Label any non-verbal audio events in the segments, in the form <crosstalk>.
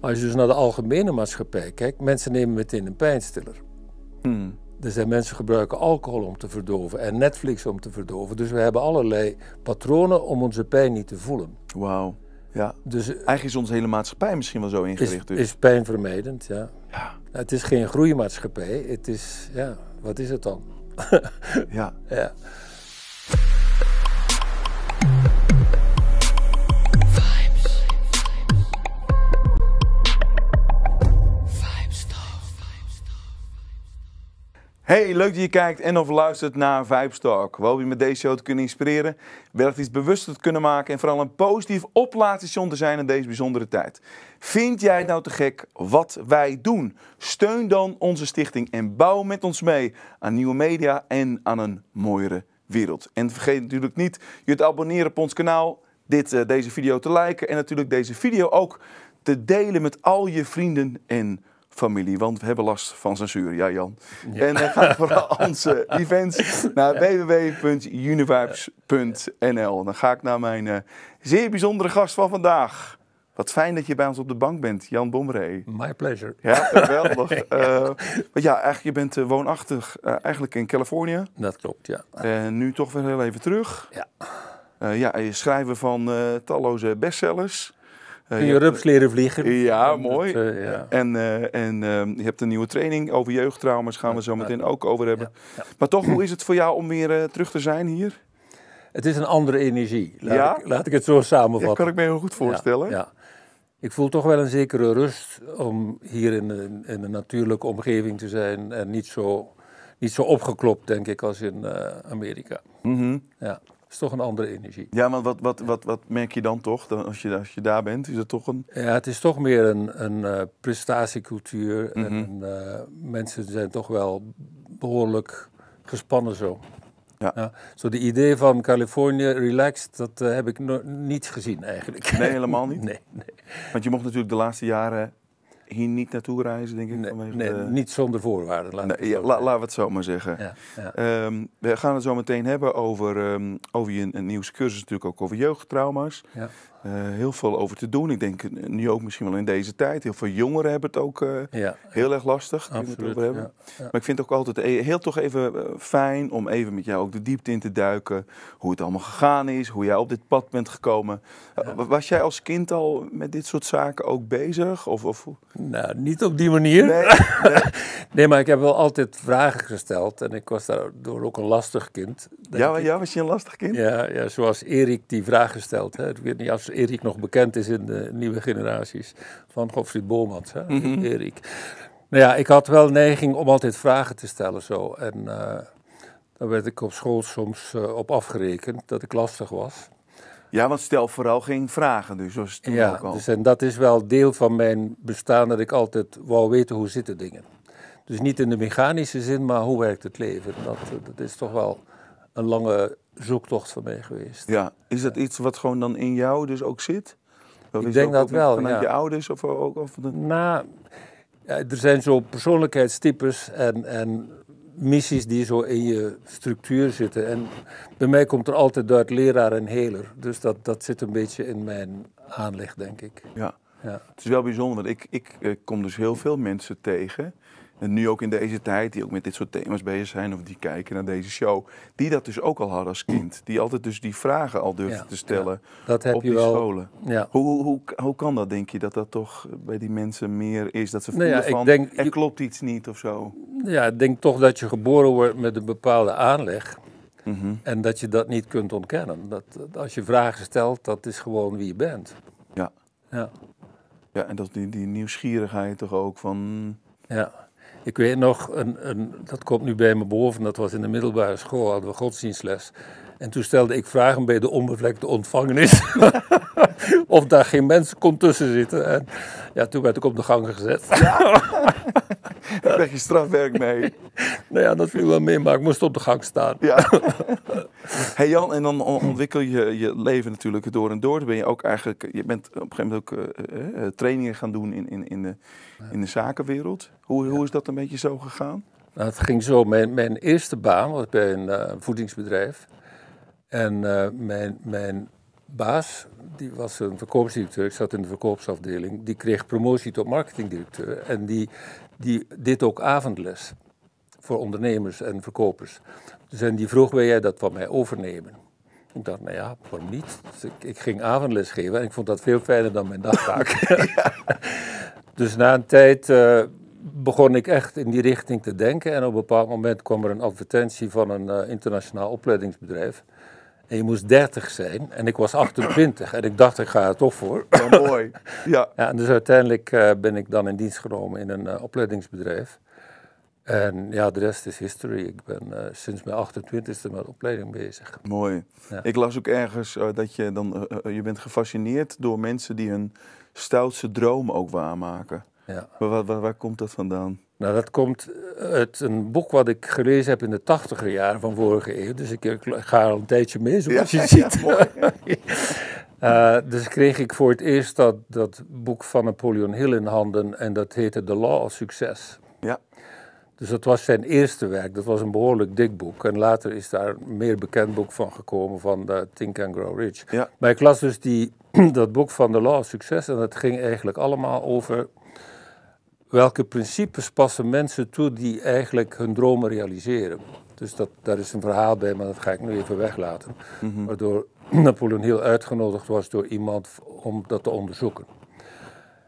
als je dus naar de algemene maatschappij kijkt, mensen nemen meteen een pijnstiller. Hmm. Er zijn mensen gebruiken alcohol om te verdoven en Netflix om te verdoven. Dus we hebben allerlei patronen om onze pijn niet te voelen. Wauw. Ja. Dus, eh, Eigenlijk is onze hele maatschappij misschien wel zo ingericht. Is, dus. is pijnvermijdend, ja. ja. Nou, het is geen groeimaatschappij. Het is, ja, wat is het dan? <laughs> ja. ja. Hey, leuk dat je kijkt en of luistert naar Vibe Talk. We hopen je met deze show te kunnen inspireren, wellicht iets bewuster te kunnen maken en vooral een positief oplaadstation te zijn in deze bijzondere tijd. Vind jij het nou te gek wat wij doen? Steun dan onze stichting en bouw met ons mee aan nieuwe media en aan een mooiere wereld. En vergeet natuurlijk niet je te abonneren op ons kanaal, dit, eh, deze video te liken en natuurlijk deze video ook te delen met al je vrienden en familie, want we hebben last van censuur. Ja, Jan. En dan gaan we vooral onze <laughs> events naar www.univibes.nl. Dan ga ik naar mijn eh, zeer bijzondere gast van vandaag. Wat fijn dat je bij ons op de bank bent, Jan Bomre. My pleasure. Ja, geweldig. <laughs> Eh, ja. maar ja, eigenlijk, je bent eh, woonachtig eigenlijk in Californië. Dat klopt, ja. En nu toch weer heel even terug. Ja. ja, je schrijven van talloze bestsellers. Kun eh, je, rups leren vliegen? Ja, mooi. Eh, en, eh, je hebt een nieuwe training over jeugdtrauma's, gaan we zo meteen ook over hebben. Maar toch, hoe is het voor jou om weer terug te zijn hier? Het is een andere energie. Laat, ik, laat ik het zo samenvatten. Dat kan ik me heel goed voorstellen. Ja, Ik voel toch wel een zekere rust om hier in een, in een natuurlijke omgeving te zijn en niet zo, niet zo opgeklopt, denk ik, als in Amerika. Mm ja is toch een andere energie. Ja, maar wat, wat, wat, wat merk je dan toch dan als, je, als je daar bent? Is het toch een. Ja, het is toch meer een, een uh, prestatiecultuur. En mhm. eh, mensen zijn toch wel behoorlijk gespannen zo. Ja. ja. zo de idee van Californië relaxed, dat eh, heb ik no niet gezien eigenlijk. Nee, helemaal niet? <laughs> Nee, nee. Want je mocht natuurlijk de laatste jaren hier niet naartoe reizen, denk ik. Nee, nee niet zonder voorwaarden. Laten ja, laten we het zo maar zeggen. Ja, ehm, we gaan het zo meteen hebben over, ehm, over je een, nieuwscursus, natuurlijk ook over jeugdtrauma's. Eh, heel veel over te doen. Ik denk eh, nu ook misschien wel in deze tijd. Heel veel jongeren hebben het ook eh, ja, heel erg lastig. ja, Maar ik vind het ook altijd e-, heel toch even fijn om even met jou ook de diepte in te duiken. Hoe het allemaal gegaan is, hoe jij op dit pad bent gekomen. was jij als kind al met dit soort zaken ook bezig? Of, of... Nou, niet op die manier. <laughs> Nee, nee. maar ik heb wel altijd vragen gesteld. En ik was daardoor ook een lastig kind. Ja, ja, was je een lastig kind? Ja, ja zoals Erik die vraag gesteld. Hè. Ik weet niet, als Erik nog bekend is in de nieuwe generaties van Godfried Bomans. Hè? Mhm. Erik. Nou ja, ik had wel neiging om altijd vragen te stellen zo. En uh, daar werd ik op school soms eh, op afgerekend dat ik lastig was. Ja, want stel vooral geen vragen dus, zoals toen ja, ook al. Dus, en dat is wel deel van mijn bestaan dat ik altijd wou weten hoe zitten dingen. Dus niet in de mechanische zin, maar hoe werkt het leven? Dat, dat is toch wel een lange zoektocht van mij geweest. Ja, is dat iets wat gewoon dan in jou dus ook zit? ik denk dat wel, Vanuit je ouders of ook? Of Nou, er zijn zo persoonlijkheidstypes en, en missies die zo in je structuur zitten. En bij mij komt er altijd uit leraar en heler. Dus dat, dat zit een beetje in mijn aanleg, denk ik. Ja. ja. Het is wel bijzonder, want ik, ik eh, kom dus heel veel mensen tegen en nu ook in deze tijd, die ook met dit soort thema's bezig zijn of die kijken naar deze show, die dat dus ook al hadden als kind. Die altijd dus die vragen al durfden te stellen dat heb op je die wel. scholen. Ja. Hoe, hoe, hoe, kan dat, denk je, dat dat toch bij die mensen meer is? Dat ze nou voelen nou van, denk, er klopt iets niet of zo. Ja, ik denk toch dat je geboren wordt met een bepaalde aanleg. Mhm. En dat je dat niet kunt ontkennen. Dat, als je vragen stelt, dat is gewoon wie je bent. Ja. Ja, ja en dat die, die nieuwsgierigheid toch ook van... Ja. Ik weet nog, een, een, dat komt nu bij me boven, dat was in de middelbare school, hadden we godsdienstles. En toen stelde ik vragen bij de onbevlekte ontvangenis. <laughs> of daar geen mens kon tussen zitten. En ja, toen werd ik op de gang gezet. Ja. <laughs> Daar kreeg je strafwerk mee. nou ja, dat viel wel mee, maar ik moest op de gang staan. ja. <laughs> hey Jan, en dan ontwikkel je je leven natuurlijk door en door. Dan ben je ook eigenlijk, je bent op een gegeven moment ook eh, eh, eh, trainingen gaan doen in, in, in, de, in de zakenwereld. Hoe, hoe is dat een beetje zo gegaan? Nou, het ging zo, mijn, mijn eerste baan was bij een voedingsbedrijf. En eh, mijn, mijn baas, die was een verkoopsdirecteur, ik zat in de verkoopsafdeling, die kreeg promotie tot marketingdirecteur. En die, die deed ook avondles voor ondernemers en verkopers. Dus en die vroeg, wil jij dat van mij overnemen? Ik dacht, nou ja, waarom niet? Dus ik, ging avondles geven en ik vond dat veel fijner dan mijn dagtaak. <laughs> <laughs> Dus na een tijd eh, begon ik echt in die richting te denken. En op een bepaald moment kwam er een advertentie van een eh, internationaal opleidingsbedrijf. En je moest 30 zijn en ik was 28 en ik dacht, ik ga er toch voor. mooi. <laughs> Ja. ja en dus uiteindelijk eh, ben ik dan in dienst genomen in een eh, opleidingsbedrijf. En ja, de rest is history. Ik ben eh, sinds mijn 28e met opleiding bezig. Mooi. Ik las ook ergens dat je dan, je bent gefascineerd door mensen die hun stoutse droom ook waarmaken. Ja. Waar, waar, waar komt dat vandaan? Nou, dat komt uit een boek wat ik gelezen heb in de tachtiger jaren van vorige eeuw. Dus ik ga al een tijdje mee, zoals je ziet. <laughs> Eh, dus kreeg ik voor het eerst dat, dat boek van Napoleon Hill in handen en dat heette The Law of Success. Ja. Dus dat was zijn eerste werk, dat was een behoorlijk dik boek. En later is daar een meer bekend boek van gekomen van eh, Think and Grow Rich. Ja. Maar ik las dus die, <clears throat> dat boek van The Law of Success en dat ging eigenlijk allemaal over welke principes passen mensen toe die eigenlijk hun dromen realiseren. Dus dat, daar is een verhaal bij, maar dat ga ik nu even weglaten. Mhm. Waardoor <clears throat> Napoleon heel uitgenodigd was door iemand om dat te onderzoeken.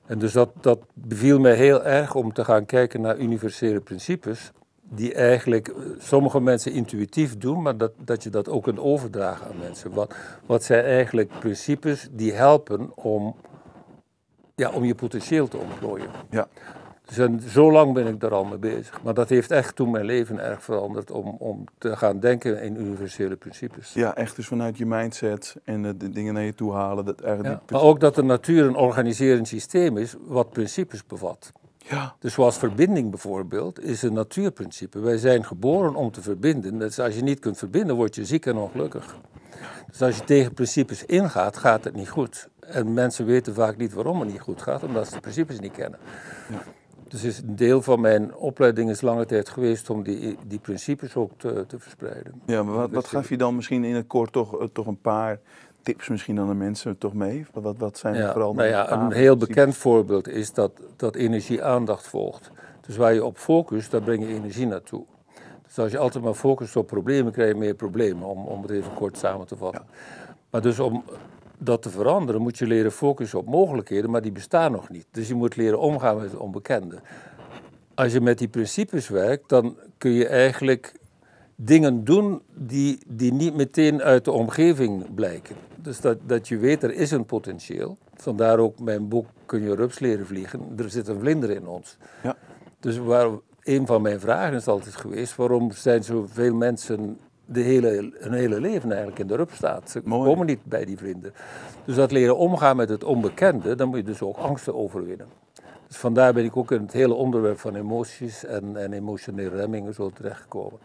En dus dat, dat beviel mij heel erg om te gaan kijken naar universele principes. Die eigenlijk eh, sommige mensen intuïtief doen, maar dat, dat je dat ook kunt overdragen aan mensen. Wat, wat zijn eigenlijk principes die helpen om, ja, om je potentieel te ontplooien? Ja. Dus zo lang ben ik daar al mee bezig. Maar dat heeft echt toen mijn leven erg veranderd om, om te gaan denken in universele principes. Ja, echt dus vanuit je mindset en de, dingen naar je toe halen. Dat ja, Maar ook dat de natuur een organiserend systeem is wat principes bevat. Ja. Dus zoals verbinding bijvoorbeeld is een natuurprincipe. Wij zijn geboren om te verbinden. Dus als je niet kunt verbinden, word je ziek en ongelukkig. Dus als je tegen principes ingaat, gaat het niet goed. En mensen weten vaak niet waarom het niet goed gaat, omdat ze de principes niet kennen. Ja. Dus is een deel van mijn opleiding is lange tijd geweest om die, die principes ook te, te verspreiden. Ja, maar wat, wat gaf je dan misschien in het kort toch, eh, toch een paar tips misschien aan de mensen toch mee? Wat, wat zijn ja, vooral nou ja, Een heel bekend voorbeeld is dat, dat energie aandacht volgt. Dus waar je op focust, daar breng je energie naartoe. Dus als je altijd maar focust op problemen, krijg je meer problemen, om, om het even kort samen te vatten. Maar dus om dat te veranderen moet je leren focussen op mogelijkheden, maar die bestaan nog niet. Dus je moet leren omgaan met het onbekende. Als je met die principes werkt, dan kun je eigenlijk dingen doen die, die niet meteen uit de omgeving blijken. Dus dat, dat je weet, er is een potentieel. Vandaar ook mijn boek Kun je rups leren vliegen? Er zit een vlinder in ons. Ja. Dus waar, een van mijn vragen is altijd geweest, waarom zijn zoveel mensen de hele, hun hele leven eigenlijk in de rup staat. Ze komen niet bij die vrienden. Dus dat leren omgaan met het onbekende, dan moet je dus ook angsten overwinnen. Dus vandaar ben ik ook in het hele onderwerp van emoties en, en emotionele remmingen zo terechtgekomen.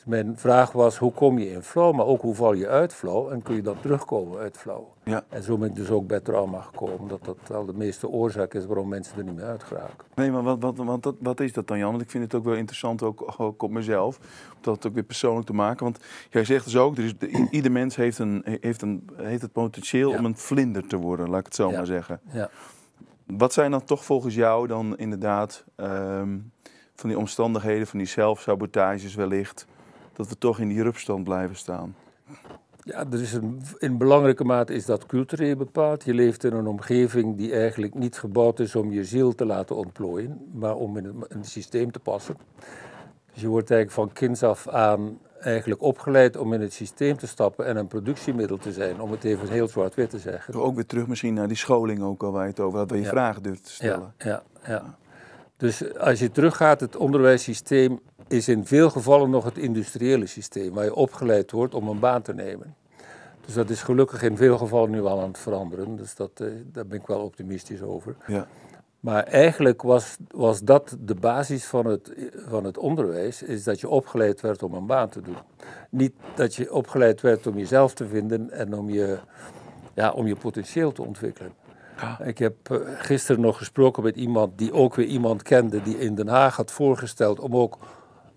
Dus mijn vraag was, hoe kom je in flow, maar ook hoe val je uit flow en kun je dan terugkomen uit flow. Ja. En zo ben ik dus ook bij trauma gekomen, dat dat wel de meeste oorzaak is waarom mensen er niet meer uit geraken. Nee, maar wat, wat, wat, wat, is dat dan Jan? Want ik vind het ook wel interessant, ook, ook op mezelf, om dat ook weer persoonlijk te maken. Want jij zegt dus ook, is, <clears throat> ieder mens heeft, een, heeft, een, heeft het potentieel om een vlinder te worden, laat ik het zo maar zeggen. Ja. Wat zijn dan toch volgens jou dan inderdaad ehm, van die omstandigheden, van die zelfsabotages wellicht dat we toch in die rupstand blijven staan? Ja, er is een, in belangrijke mate is dat cultureel bepaald. Je leeft in een omgeving die eigenlijk niet gebouwd is om je ziel te laten ontplooien, maar om in een, systeem te passen. Dus je wordt eigenlijk van kinds af aan eigenlijk opgeleid om in het systeem te stappen en een productiemiddel te zijn, om het even heel zwart-wit te zeggen. Ook weer terug misschien naar die scholing ook al waar je het over had, waar je vragen durft te stellen. Ja, ja, ja, Dus als je teruggaat, het onderwijssysteem is in veel gevallen nog het industriële systeem, waar je opgeleid wordt om een baan te nemen. Dus dat is gelukkig in veel gevallen nu al aan het veranderen. Dus dat, eh, daar ben ik wel optimistisch over. Ja. Maar eigenlijk was, was dat de basis van het, van het onderwijs, is dat je opgeleid werd om een baan te doen. Niet dat je opgeleid werd om jezelf te vinden en om je, ja, om je potentieel te ontwikkelen. Ja. Ik heb eh, gisteren nog gesproken met iemand die ook weer iemand kende die in Den Haag had voorgesteld om ook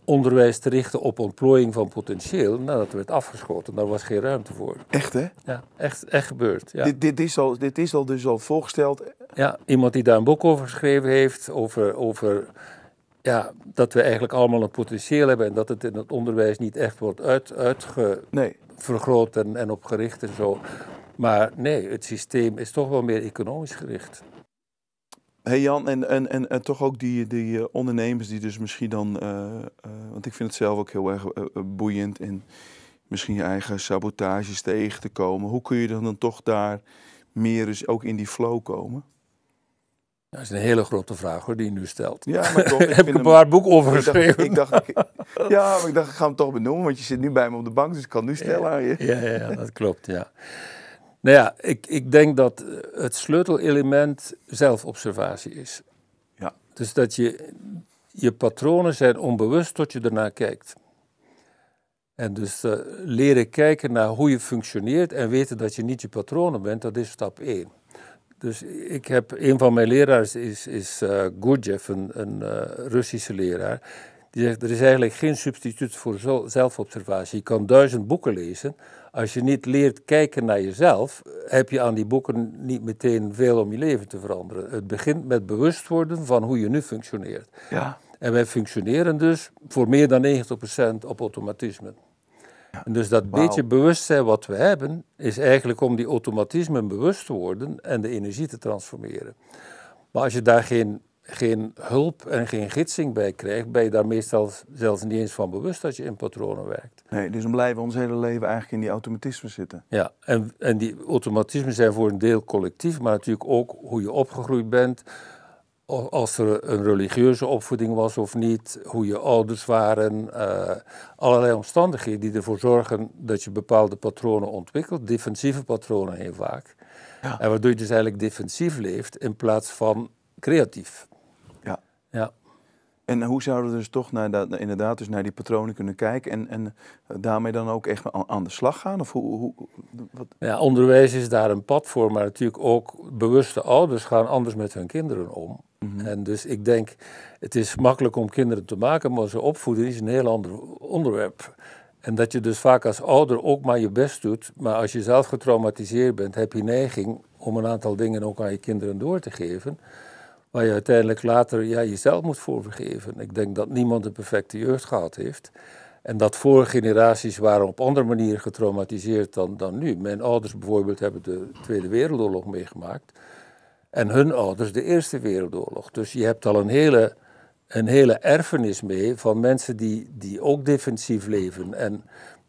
onderwijs te richten op ontplooiing van potentieel. Nou, dat werd afgeschoten. Daar was geen ruimte voor. Echt, hè? Ja, echt, echt gebeurd. Ja. Dit, dit, is al, dit is al dus al voorgesteld. Ja, iemand die daar een boek over geschreven heeft, over, over ja, dat we eigenlijk allemaal een potentieel hebben en dat het in het onderwijs niet echt wordt uit, uitvergroot nee. en, en opgericht en zo. Maar nee, het systeem is toch wel meer economisch gericht. Hey Jan, en, en, en, toch ook die, die eh, ondernemers die dus misschien dan... Eh, eh, want ik vind het zelf ook heel erg boeiend en misschien je eigen sabotages tegen te komen. Hoe kun je dan toch daar meer eens ook in die flow komen? Dat is een hele grote vraag hoor, die je nu stelt. Ja, maar <laughs> toch. Ik heb een paar boeken over geschreven. Ik dacht, ja, maar ik dacht, ik ga hem toch benoemen, want je zit nu bij me op de bank, dus ik kan nu stellen ja, aan je. Ja, ja, dat klopt, ja. Nou ja, ik, ik denk dat eh, het sleutelelement zelfobservatie is. Ja. Dus dat je, je patronen zijn onbewust tot je ernaar kijkt. En dus eh, leren kijken naar hoe je functioneert en weten dat je niet je patronen bent, dat is stap één. Dus ik heb, een van mijn leraars is, is eh, Gurdjieff, een, een Russische leraar. Die zegt, er is eigenlijk geen substituut voor zelfobservatie. Je kan duizend boeken lezen, als je niet leert kijken naar jezelf, heb je aan die boeken niet meteen veel om je leven te veranderen. Het begint met bewust worden van hoe je nu functioneert. Ja. En wij functioneren dus voor meer dan 90% op automatisme. En dus dat beetje bewustzijn wat we hebben, is eigenlijk om die automatismen bewust te worden en de energie te transformeren. Maar als je daar geen geen hulp en geen gidsing bij krijgt, ben je daar meestal zelfs niet eens van bewust dat je in patronen werkt. Nee, dus dan blijven we ons hele leven eigenlijk in die automatismen zitten. Ja, en, en die automatismen zijn voor een deel collectief, maar natuurlijk ook hoe je opgegroeid bent, als er een religieuze opvoeding was of niet, hoe je ouders waren, eh, allerlei omstandigheden die ervoor zorgen dat je bepaalde patronen ontwikkelt, defensieve patronen heel vaak. En waardoor je dus eigenlijk defensief leeft in plaats van creatief. En hoe zouden we dus toch naar dat, inderdaad dus naar die patronen kunnen kijken en, en eh, daarmee dan ook echt aan de slag gaan? Of hoe, hoe wat? Ja, onderwijs is daar een pad voor, maar natuurlijk ook bewuste ouders gaan anders met hun kinderen om. Mhm. En dus ik denk, het is makkelijk om kinderen te maken, maar ze opvoeden is een heel ander onderwerp. En dat je dus vaak als ouder ook maar je best doet, maar als je zelf getraumatiseerd bent, heb je neiging om een aantal dingen ook aan je kinderen door te geven waar je uiteindelijk later ja, jezelf moet voor vergeven. Ik denk dat niemand een perfecte jeugd gehad heeft. En dat vorige generaties waren op andere manieren getraumatiseerd dan, dan nu. Mijn ouders bijvoorbeeld hebben de Tweede Wereldoorlog meegemaakt. En hun ouders de Eerste Wereldoorlog. Dus je hebt al een hele, een hele erfenis mee van mensen die, die ook defensief leven. En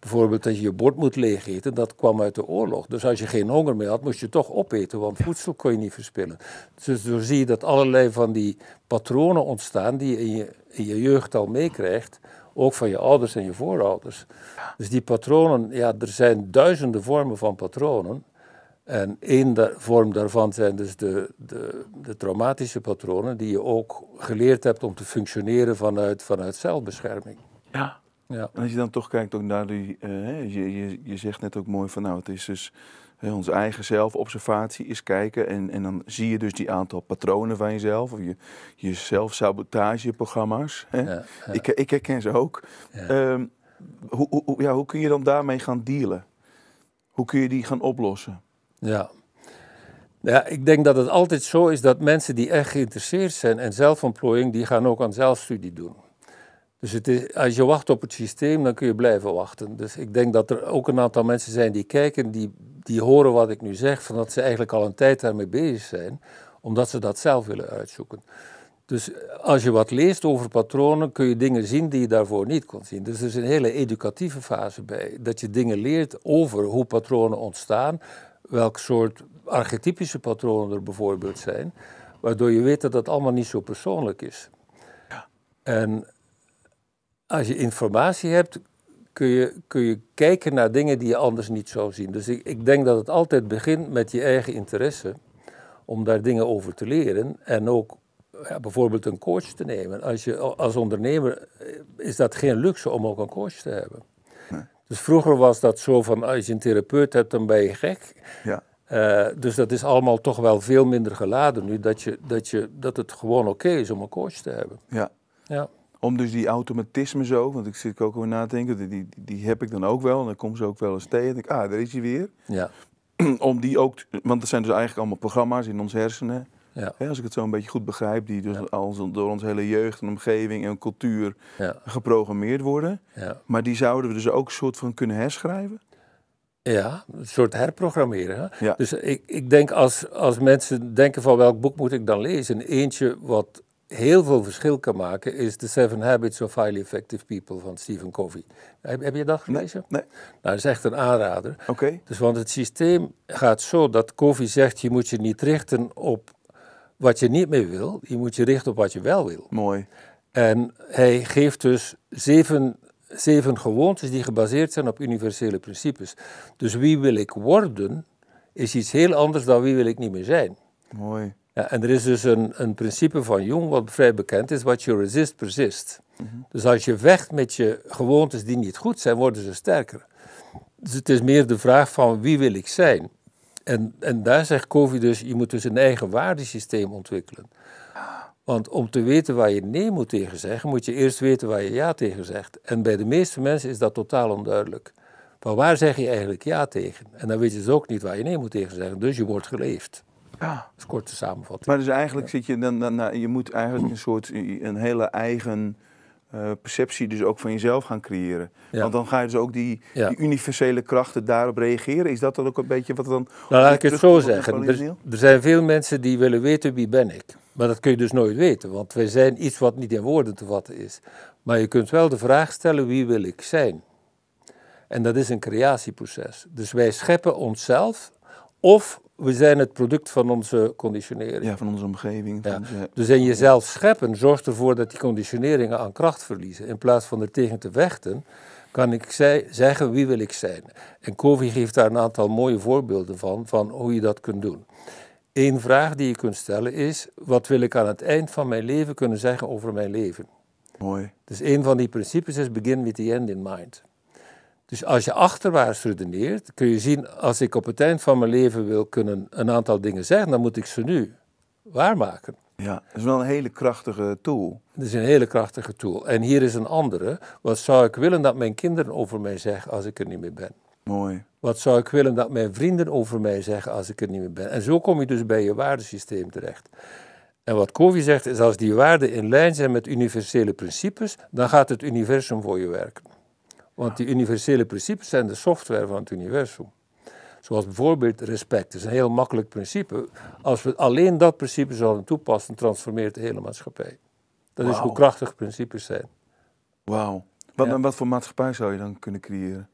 Bijvoorbeeld dat je je bord moet eten, dat kwam uit de oorlog. Dus als je geen honger meer had, moest je toch opeten, want voedsel kon je niet verspillen. Dus zo zie je dat allerlei van die patronen ontstaan die je in je, jeugd al meekrijgt, ook van je ouders en je voorouders. Dus die patronen, ja, er zijn duizenden vormen van patronen. En één vorm daarvan zijn dus de, de, de, traumatische patronen die je ook geleerd hebt om te functioneren vanuit, vanuit zelfbescherming. Ja. Ja. En als je dan toch kijkt ook naar die, eh, je, je, je zegt net ook mooi van nou, het is dus uh, onze eigen zelfobservatie is kijken en, en dan zie je dus die aantal patronen van jezelf of je, je zelfsabotageprogramma's. Hè? Ik, ik herken ze ook. Ehm, hoe, hoe, ja, hoe kun je dan daarmee gaan dealen? Hoe kun je die gaan oplossen? Ja. Ja, ik denk dat het altijd zo is dat mensen die echt geïnteresseerd zijn en zelfontplooiing, die gaan ook aan zelfstudie doen. Dus als je wacht op het systeem, dan kun je blijven wachten. Dus ik denk dat er ook een aantal mensen zijn die kijken, die, die horen wat ik nu zeg, van dat ze eigenlijk al een tijd daarmee bezig zijn, omdat ze dat zelf willen uitzoeken. Dus als je wat leest over patronen, kun je dingen zien die je daarvoor niet kon zien. Dus er is een hele educatieve fase bij. Dat je dingen leert over hoe patronen ontstaan, welk soort archetypische patronen er bijvoorbeeld zijn, waardoor je weet dat dat allemaal niet zo persoonlijk is. Ja. En als je informatie hebt, kun je, kun je kijken naar dingen die je anders niet zou zien. Dus ik, ik denk dat het altijd begint met je eigen interesse om daar dingen over te leren en ook ja, bijvoorbeeld een coach te nemen. Als, je, als ondernemer eh, is dat geen luxe om ook een coach te hebben. Dus vroeger was dat zo van als je een therapeut hebt, dan ben je gek. Ja. Eh, dus dat is allemaal toch wel veel minder geladen nu, dat, je, dat, je, dat het gewoon oké is om een coach te hebben. Ja. ja om dus die automatisme zo, want ik zit ook over na te denken, die, die, die heb ik dan ook wel. En dan komt ze ook wel eens tegen. denk ik, ah, daar is hij weer. Ja. <clears throat> om die ook, want dat zijn dus eigenlijk allemaal programma's in ons hersenen. Ja. als ik het zo een beetje goed begrijp, die dus al door onze hele jeugd en omgeving en cultuur geprogrammeerd worden. Maar die zouden we dus ook een soort van kunnen herschrijven? Ja, een soort herprogrammeren. Hè? Dus ik, ik denk als, als mensen denken van welk boek moet ik dan lezen? Eentje wat heel veel verschil kan maken, is The Seven Habits of Highly Effective People van Stephen Covey. Heb, je dat gelezen? Nee. nee. Nou, dat is echt een aanrader. Oké. Dus want het systeem gaat zo dat Covey zegt, je moet je niet richten op wat je niet meer wil, je moet je richten op wat je wel wil. Mooi. En hij geeft dus zeven, zeven gewoontes die gebaseerd zijn op universele principes. Dus wie wil ik worden, is iets heel anders dan wie wil ik niet meer zijn. Mooi en er is dus een, een principe van Jung wat vrij bekend is, what you resist, persist. Mhm. Dus als je vecht met je gewoontes die niet goed zijn, worden ze sterker. Dus het is meer de vraag van wie wil ik zijn? En, en daar zegt Covey dus, je moet dus een eigen waardesysteem ontwikkelen. Want om te weten waar je nee moet tegen zeggen, moet je eerst weten waar je ja tegen zegt. En bij de meeste mensen is dat totaal onduidelijk. Maar waar zeg je eigenlijk ja tegen? En dan weet je dus ook niet waar je nee moet tegen zeggen, dus je wordt geleefd. Ja. Dat is korte Maar dus eigenlijk zit je dan, dan, nou, je moet eigenlijk een soort, een hele eigen eh, perceptie dus ook van jezelf gaan creëren. Want dan ga je dus ook die, die, universele krachten daarop reageren. Is dat dan ook een beetje wat dan... Nou, laat ik het zo zeggen. Er, er zijn veel mensen die willen weten wie ben ik. Maar dat kun je dus nooit weten, want wij zijn iets wat niet in woorden te vatten is. Maar je kunt wel de vraag stellen, wie wil ik zijn? En dat is een creatieproces. Dus wij scheppen onszelf of we zijn het product van onze conditionering. Ja, van onze omgeving. Ja. Van Dus in jezelf scheppen zorgt ervoor dat die conditioneringen aan kracht verliezen. In plaats van er tegen te vechten, kan ik zeggen wie wil ik zijn. En Covey geeft daar een aantal mooie voorbeelden van, van hoe je dat kunt doen. Eén vraag die je kunt stellen is, wat wil ik aan het eind van mijn leven kunnen zeggen over mijn leven? Mooi. Dus een van die principes is begin with the end in mind. Dus als je achterwaarts redeneert, kun je zien, als ik op het eind van mijn leven wil kunnen een aantal dingen zeggen, dan moet ik ze nu waarmaken. Ja, dat is wel een hele krachtige tool. Dat is een hele krachtige tool. En hier is een andere. Wat zou ik willen dat mijn kinderen over mij zeggen als ik er niet meer ben? Mooi. Wat zou ik willen dat mijn vrienden over mij zeggen als ik er niet meer ben? En zo kom je dus bij je waardesysteem terecht. En wat Covey zegt is, als die waarden in lijn zijn met universele principes, dan gaat het universum voor je werken. Want die universele principes zijn de software van het universum. Zoals bijvoorbeeld respect. Dat is een heel makkelijk principe. Als we alleen dat principe zouden toepassen, transformeert de hele maatschappij. Dat is hoe krachtig principes zijn. Wauw. Wat, wat voor maatschappij zou je dan kunnen creëren?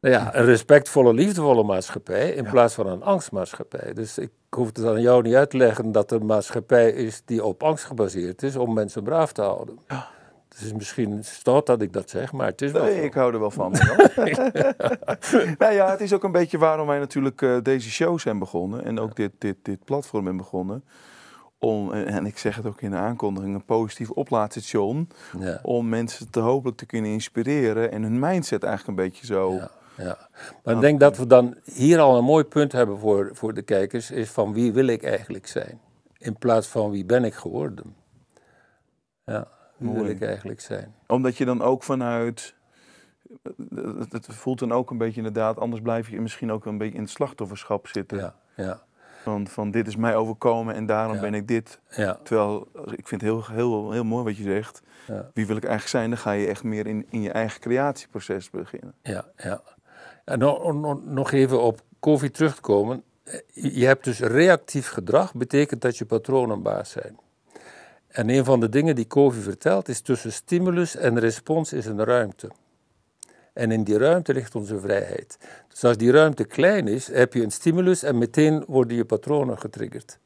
Nou ja, een respectvolle, liefdevolle maatschappij in plaats van een angstmaatschappij. Dus ik hoef het aan jou niet uit te leggen dat er een maatschappij is die op angst gebaseerd is om mensen braaf te houden. Ja is misschien stoort dat ik dat zeg, maar het is wel. Nee, ik hou er wel van. <laughs> nou ja, het is ook een beetje waarom wij natuurlijk eh, deze show zijn begonnen. En ook dit, dit, dit platform zijn begonnen. Om, eh, en ik zeg het ook in de aankondiging, een positief oplaadstation. Ja. Om mensen te hopelijk te kunnen inspireren en hun mindset eigenlijk een beetje zo. Ja, Maar ik denk dat we dan hier al een mooi punt hebben voor, voor de kijkers, is van wie wil ik eigenlijk zijn? In plaats van wie ben ik geworden? Ja. Mooi. ik eigenlijk zijn. Omdat je dan ook vanuit het, voelt dan ook een beetje inderdaad, anders blijf je misschien ook een beetje in het slachtofferschap zitten. Ja, ja. Van, van dit is mij overkomen en daarom ben ik dit. Ja. Terwijl ik vind het heel, heel, heel mooi wat je zegt. Wie wil ik eigenlijk zijn? Dan ga je echt meer in, in je eigen creatieproces beginnen. Ja, ja. En nog, nog even op COVID terugkomen. Je hebt dus reactief gedrag, betekent dat je patronen baas zijn. En een van de dingen die Covey vertelt is tussen stimulus en respons is een ruimte. En in die ruimte ligt onze vrijheid. Dus als die ruimte klein is, heb je een stimulus en meteen worden je patronen getriggerd.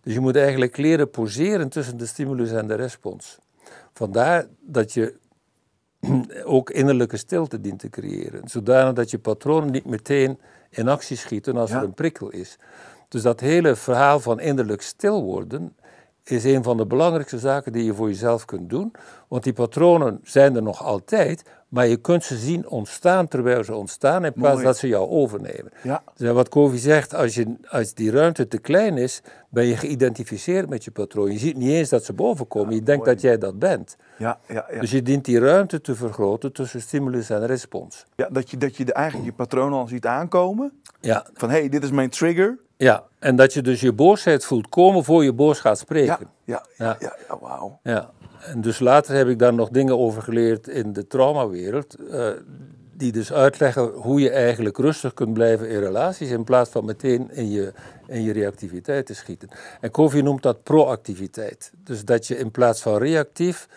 Dus je moet eigenlijk leren poseren tussen de stimulus en de respons. Vandaar dat je <clears throat> ook innerlijke stilte dient te creëren. Zodanig dat je patronen niet meteen in actie schieten als er een prikkel is. Dus dat hele verhaal van innerlijk stil worden is een van de belangrijkste zaken die je voor jezelf kunt doen. Want die patronen zijn er nog altijd, maar je kunt ze zien ontstaan terwijl ze ontstaan, in plaats dat ze jou overnemen. Ja. Dus eh, wat Kovi zegt, als, je, als die ruimte te klein is, ben je geïdentificeerd met je patroon. Je ziet niet eens dat ze bovenkomen, ja, je denkt dat jij dat bent. Ja, ja, ja, Dus je dient die ruimte te vergroten tussen stimulus en respons. Ja, dat je, dat je de, eigenlijk je patroon al ziet aankomen. Ja. Van hé, hey, dit is mijn trigger. Ja, en dat je dus je boosheid voelt komen voor je boos gaat spreken. Ja, ja, ja, wauw. Ja. En dus later heb ik daar nog dingen over geleerd in de traumawereld. Eh, die dus uitleggen hoe je eigenlijk rustig kunt blijven in relaties. In plaats van meteen in je, in je reactiviteit te schieten. En Kofi noemt dat proactiviteit. Dus dat je in plaats van reactief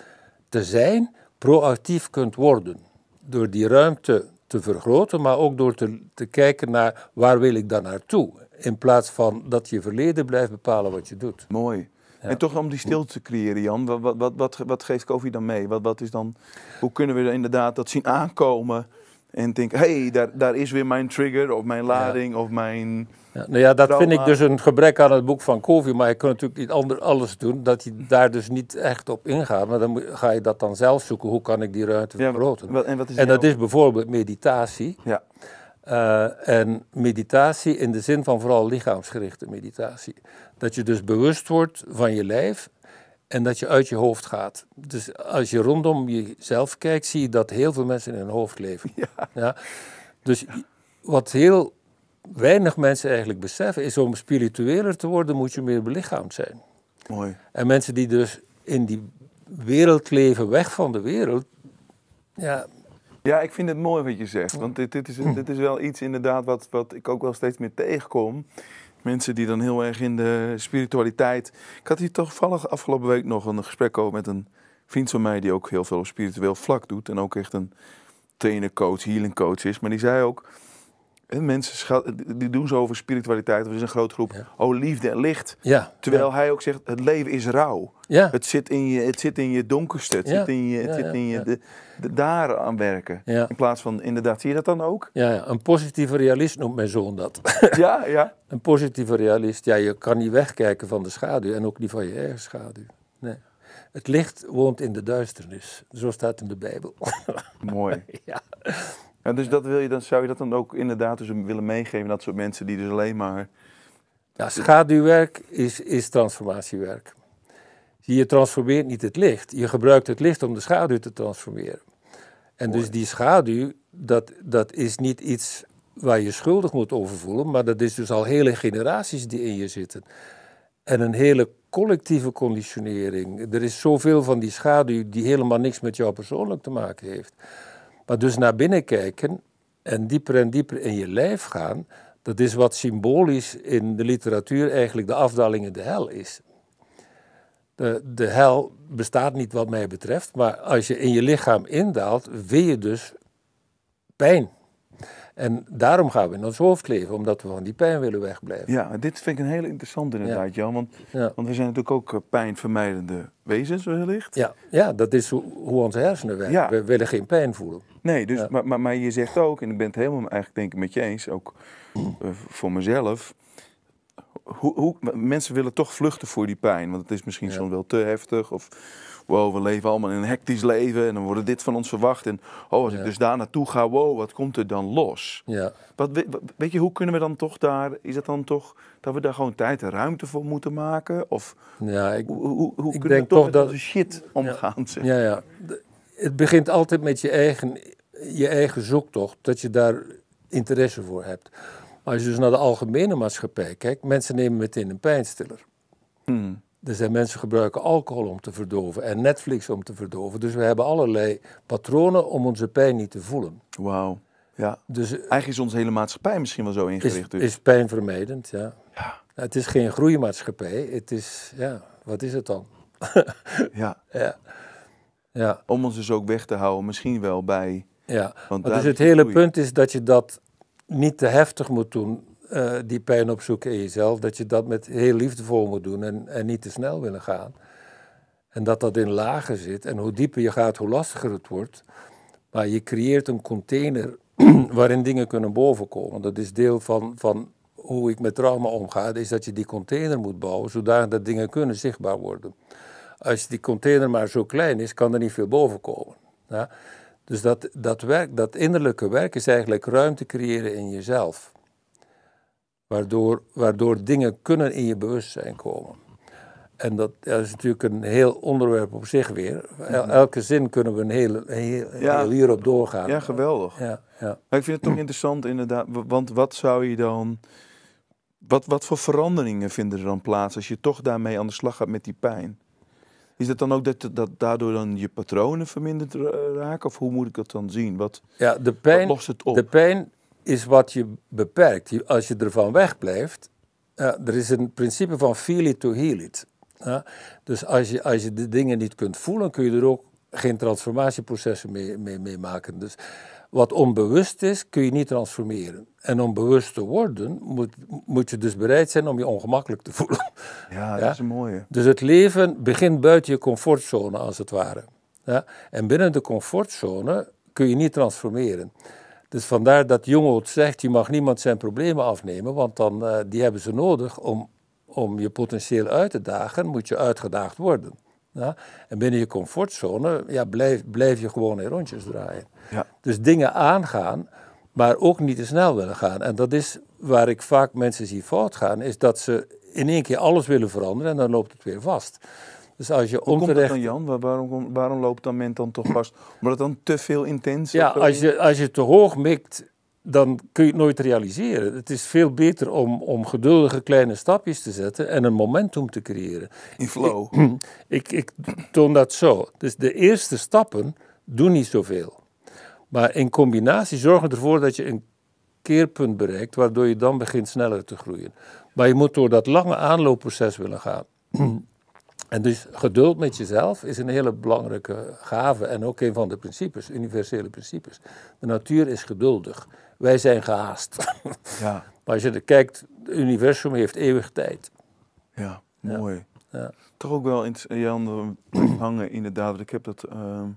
te zijn, proactief kunt worden. Door die ruimte te vergroten, maar ook door te, te kijken naar waar wil ik dan naartoe. In plaats van dat je verleden blijft bepalen wat je doet. Mooi. En toch om die stilte te creëren, Jan. Wat, wat, wat, wat geeft COVID dan mee? Wat, wat is dan, hoe kunnen we inderdaad dat zien aankomen? En denken, hé, hey, daar, daar is weer mijn trigger of mijn lading of mijn... nou ja, dat vind ik dus een gebrek aan het boek van COVID. Maar je kunt natuurlijk niet anders alles doen dat je daar dus niet echt op ingaat. Maar dan ga je dat dan zelf zoeken. Hoe kan ik die ruimte vergroten? en, en dat is bijvoorbeeld meditatie. Ja. Eh, en meditatie in de zin van vooral lichaamsgerichte meditatie. Dat je dus bewust wordt van je lijf en dat je uit je hoofd gaat. Dus als je rondom jezelf kijkt, zie je dat heel veel mensen in hun hoofd leven. Ja. ja? Dus wat heel weinig mensen eigenlijk beseffen, is om spiritueler te worden, moet je meer belichaamd zijn. Mooi. En mensen die dus in die wereld leven, weg van de wereld, ja, ja, ik vind het mooi wat je zegt. Want dit, dit, is, hm. dit is wel iets inderdaad wat, wat ik ook wel steeds meer tegenkom. Mensen die dan heel erg in de spiritualiteit. Ik had hier toevallig afgelopen week nog een gesprek over met een vriend van mij die ook heel veel op spiritueel vlak doet. En ook echt een trainercoach, healing coach is. Maar die zei ook Mensen die doen zo over spiritualiteit, dat is een grote groep. Oh, liefde en licht. Terwijl hij ook zegt, het leven is rauw. Het, zit in je, het zit in je donkerste. Het zit in je, het zit in je daar aan werken. In plaats van, inderdaad, zie je dat dan ook? Ja, een positieve realist noemt mijn zoon dat. <laughs> ja, ja. Een positieve realist. Ja, je kan niet wegkijken van de schaduw en ook niet van je eigen schaduw. Nee. Het licht woont in de duisternis. Zo staat in de Bijbel. <laughs> Mooi. ja. En dus dat wil je, dan zou je dat dan ook inderdaad dus willen meegeven, dat soort mensen die dus alleen maar... Ja, schaduwwerk is, is transformatiewerk. Je transformeert niet het licht, je gebruikt het licht om de schaduw te transformeren. En dus die schaduw, dat, dat is niet iets waar je schuldig moet over voelen, maar dat is dus al hele generaties die in je zitten. En een hele collectieve conditionering. Er is zoveel van die schaduw die helemaal niks met jou persoonlijk te maken heeft. Maar dus naar binnen kijken en dieper en dieper in je lijf gaan, dat is wat symbolisch in de literatuur eigenlijk de afdaling in de hel is. De, de hel bestaat niet wat mij betreft, maar als je in je lichaam indaalt, wil je dus pijn. En daarom gaan we in ons hoofd leven, omdat we van die pijn willen wegblijven. Ja, dit vind ik een hele interessante inderdaad, Jan. Want, want we zijn natuurlijk ook eh, pijnvermijdende wezens wellicht. Ja, ja dat is hoe, hoe onze hersenen werken. We willen geen pijn voelen. Nee, dus, maar, maar, maar, je zegt ook, en ik ben het helemaal eigenlijk denk ik met je eens, ook eh, voor mezelf. Hoe, hoe, mensen willen toch vluchten voor die pijn, want het is misschien zo soms wel te heftig. Of wow, we leven allemaal in een hectisch leven en dan wordt dit van ons verwacht. En oh, als ik dus daar naartoe ga, wow, wat komt er dan los? Ja. Wat, weet je, hoe kunnen we dan toch daar, is het dan toch dat we daar gewoon tijd en ruimte voor moeten maken? Of ja, ik, hoe, hoe, kunnen denk we toch met dat... shit omgaan? ja, ja. Het begint altijd met je eigen je eigen zoektocht, dat je daar interesse voor hebt. Als je dus naar de algemene maatschappij kijkt, mensen nemen meteen een pijnstiller. Hmm. Er zijn mensen gebruiken alcohol om te verdoven en Netflix om te verdoven. Dus we hebben allerlei patronen om onze pijn niet te voelen. Wauw. Ja. Dus, eh, Eigenlijk is onze hele maatschappij misschien wel zo ingericht. Dus. Is, dus. pijnvermijdend, ja. ja. Het is geen groeimaatschappij. Het is, ja, wat is het dan? ja. <laughs> ja. ja. Om ons dus ook weg te houden, misschien wel bij ja, dus het hele punt is dat je dat niet te heftig moet doen, eh, die pijn opzoeken in jezelf. Dat je dat met heel liefdevol moet doen en, en niet te snel willen gaan. En dat dat in lagen zit. En hoe dieper je gaat, hoe lastiger het wordt. Maar je creëert een container <clears throat> waarin dingen kunnen bovenkomen. Dat is deel van, van hoe ik met trauma omga, is dat je die container moet bouwen, zodat dat dingen kunnen zichtbaar worden. Als die container maar zo klein is, kan er niet veel bovenkomen. Ja? Dus dat, dat, werk, dat innerlijke werk is eigenlijk ruimte creëren in jezelf. Waardoor, waardoor dingen kunnen in je bewustzijn komen. En dat, is natuurlijk een heel onderwerp op zich weer. Mhm. elke zin kunnen we een hele, heel, ja. hierop doorgaan. Ja, geweldig. Ja, ja. Maar nou, ik vind het toch interessant inderdaad. Want wat zou je dan... Wat, wat voor veranderingen vinden er dan plaats als je toch daarmee aan de slag gaat met die pijn? Is het dan ook dat, dat daardoor dan je patronen verminderd raken? Of hoe moet ik dat dan zien? Wat, ja, de pijn, lost het op? De pijn is wat je beperkt. Als je ervan wegblijft, ja, er is een principe van feel it to heal it. dus als je, als je de dingen niet kunt voelen, kun je er ook geen transformatieprocessen mee, mee, mee maken. Dus wat onbewust is, kun je niet transformeren. En om bewust te worden, moet, moet je dus bereid zijn om je ongemakkelijk te voelen. <laughs> Ja, dat is een mooie. Dus het leven begint buiten je comfortzone, als het ware. Ja? En binnen de comfortzone kun je niet transformeren. Dus vandaar dat Jungholt zegt, je mag niemand zijn problemen afnemen, want dan, eh, die hebben ze nodig om, om je potentieel uit te dagen, moet je uitgedaagd worden. Ja? En binnen je comfortzone ja, blijf, blijf je gewoon in rondjes draaien. Ja. Dus dingen aangaan, maar ook niet te snel willen gaan. En dat is waar ik vaak mensen zie fout gaan, is dat ze in één keer alles willen veranderen en dan loopt het weer vast. Dus als je Hoe komt dat dan, Jan? Waarom, waarom loopt dan men dan toch vast? Omdat het dan te veel intens is? Ja, als je, als je te hoog mikt dan kun je het nooit realiseren. Het is veel beter om, om geduldige kleine stapjes te zetten en een momentum te creëren. In flow. Ik, <clears throat> ik, ik toon dat zo. Dus de eerste stappen doen niet zoveel. Maar in combinatie zorgen ervoor dat je een keerpunt bereikt, waardoor je dan begint sneller te groeien. Maar je moet door dat lange aanloopproces willen gaan. <clears throat> En dus geduld met jezelf is een hele belangrijke gave en ook een van de principes, universele principes. De natuur is geduldig wij zijn gehaast. <laughs> Ja. maar als je er kijkt, het universum heeft eeuwig tijd. Ja, mooi. Ja. Toch ook wel in Jan <clears throat> hangen inderdaad. Want ik heb dat ehm,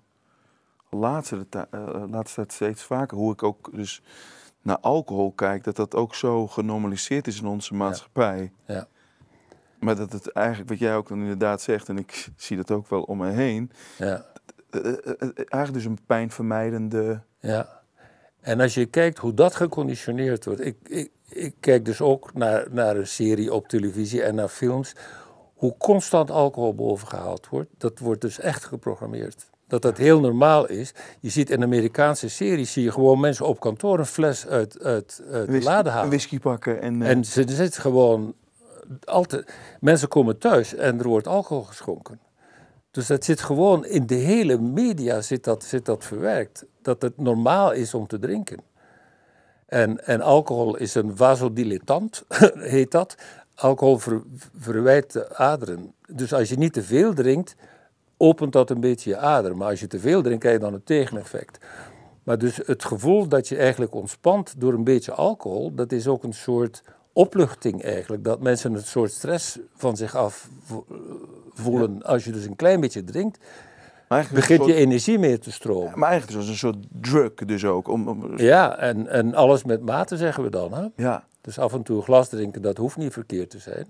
laatste, eh, eh, laatste tijd steeds vaker, hoe ik ook dus naar alcohol kijk, dat dat ook zo genormaliseerd is in onze maatschappij. Ja. Maar dat het eigenlijk, wat jij ook dan inderdaad zegt, en ik <laughs> zie dat ook wel om me heen, ja. eigenlijk dus een pijnvermijdende ja. En als je kijkt hoe dat geconditioneerd wordt. Ik, ik, ik kijk dus ook naar, naar een serie op televisie en naar films. Hoe constant alcohol bovengehaald wordt, dat wordt dus echt geprogrammeerd dat dat heel normaal is. Je ziet in Amerikaanse series zie je gewoon mensen op kantoor een fles uit, uit, de lade halen. Whisky pakken. En, eh, en ze zitten gewoon altijd... Mensen komen thuis en er wordt alcohol geschonken. Dus dat zit gewoon in de hele media zit dat, zit dat verwerkt dat het normaal is om te drinken. En, en alcohol is een vasodilatant, <laughs> heet dat. Alcohol ver, verwijt de aderen. Dus als je niet te veel drinkt, opent dat een beetje je aderen. Maar als je te veel drinkt, krijg je dan een tegeneffect. Maar dus het gevoel dat je eigenlijk ontspant door een beetje alcohol, dat is ook een soort opluchting eigenlijk. Dat mensen een soort stress van zich af voelen. Als je dus een klein beetje drinkt, begint je energie meer te stromen. maar eigenlijk is het een soort drug dus ook. Om, Ja, en, en alles met mate zeggen we dan. Hè? Ja. Dus af en toe glas drinken, dat hoeft niet verkeerd te zijn.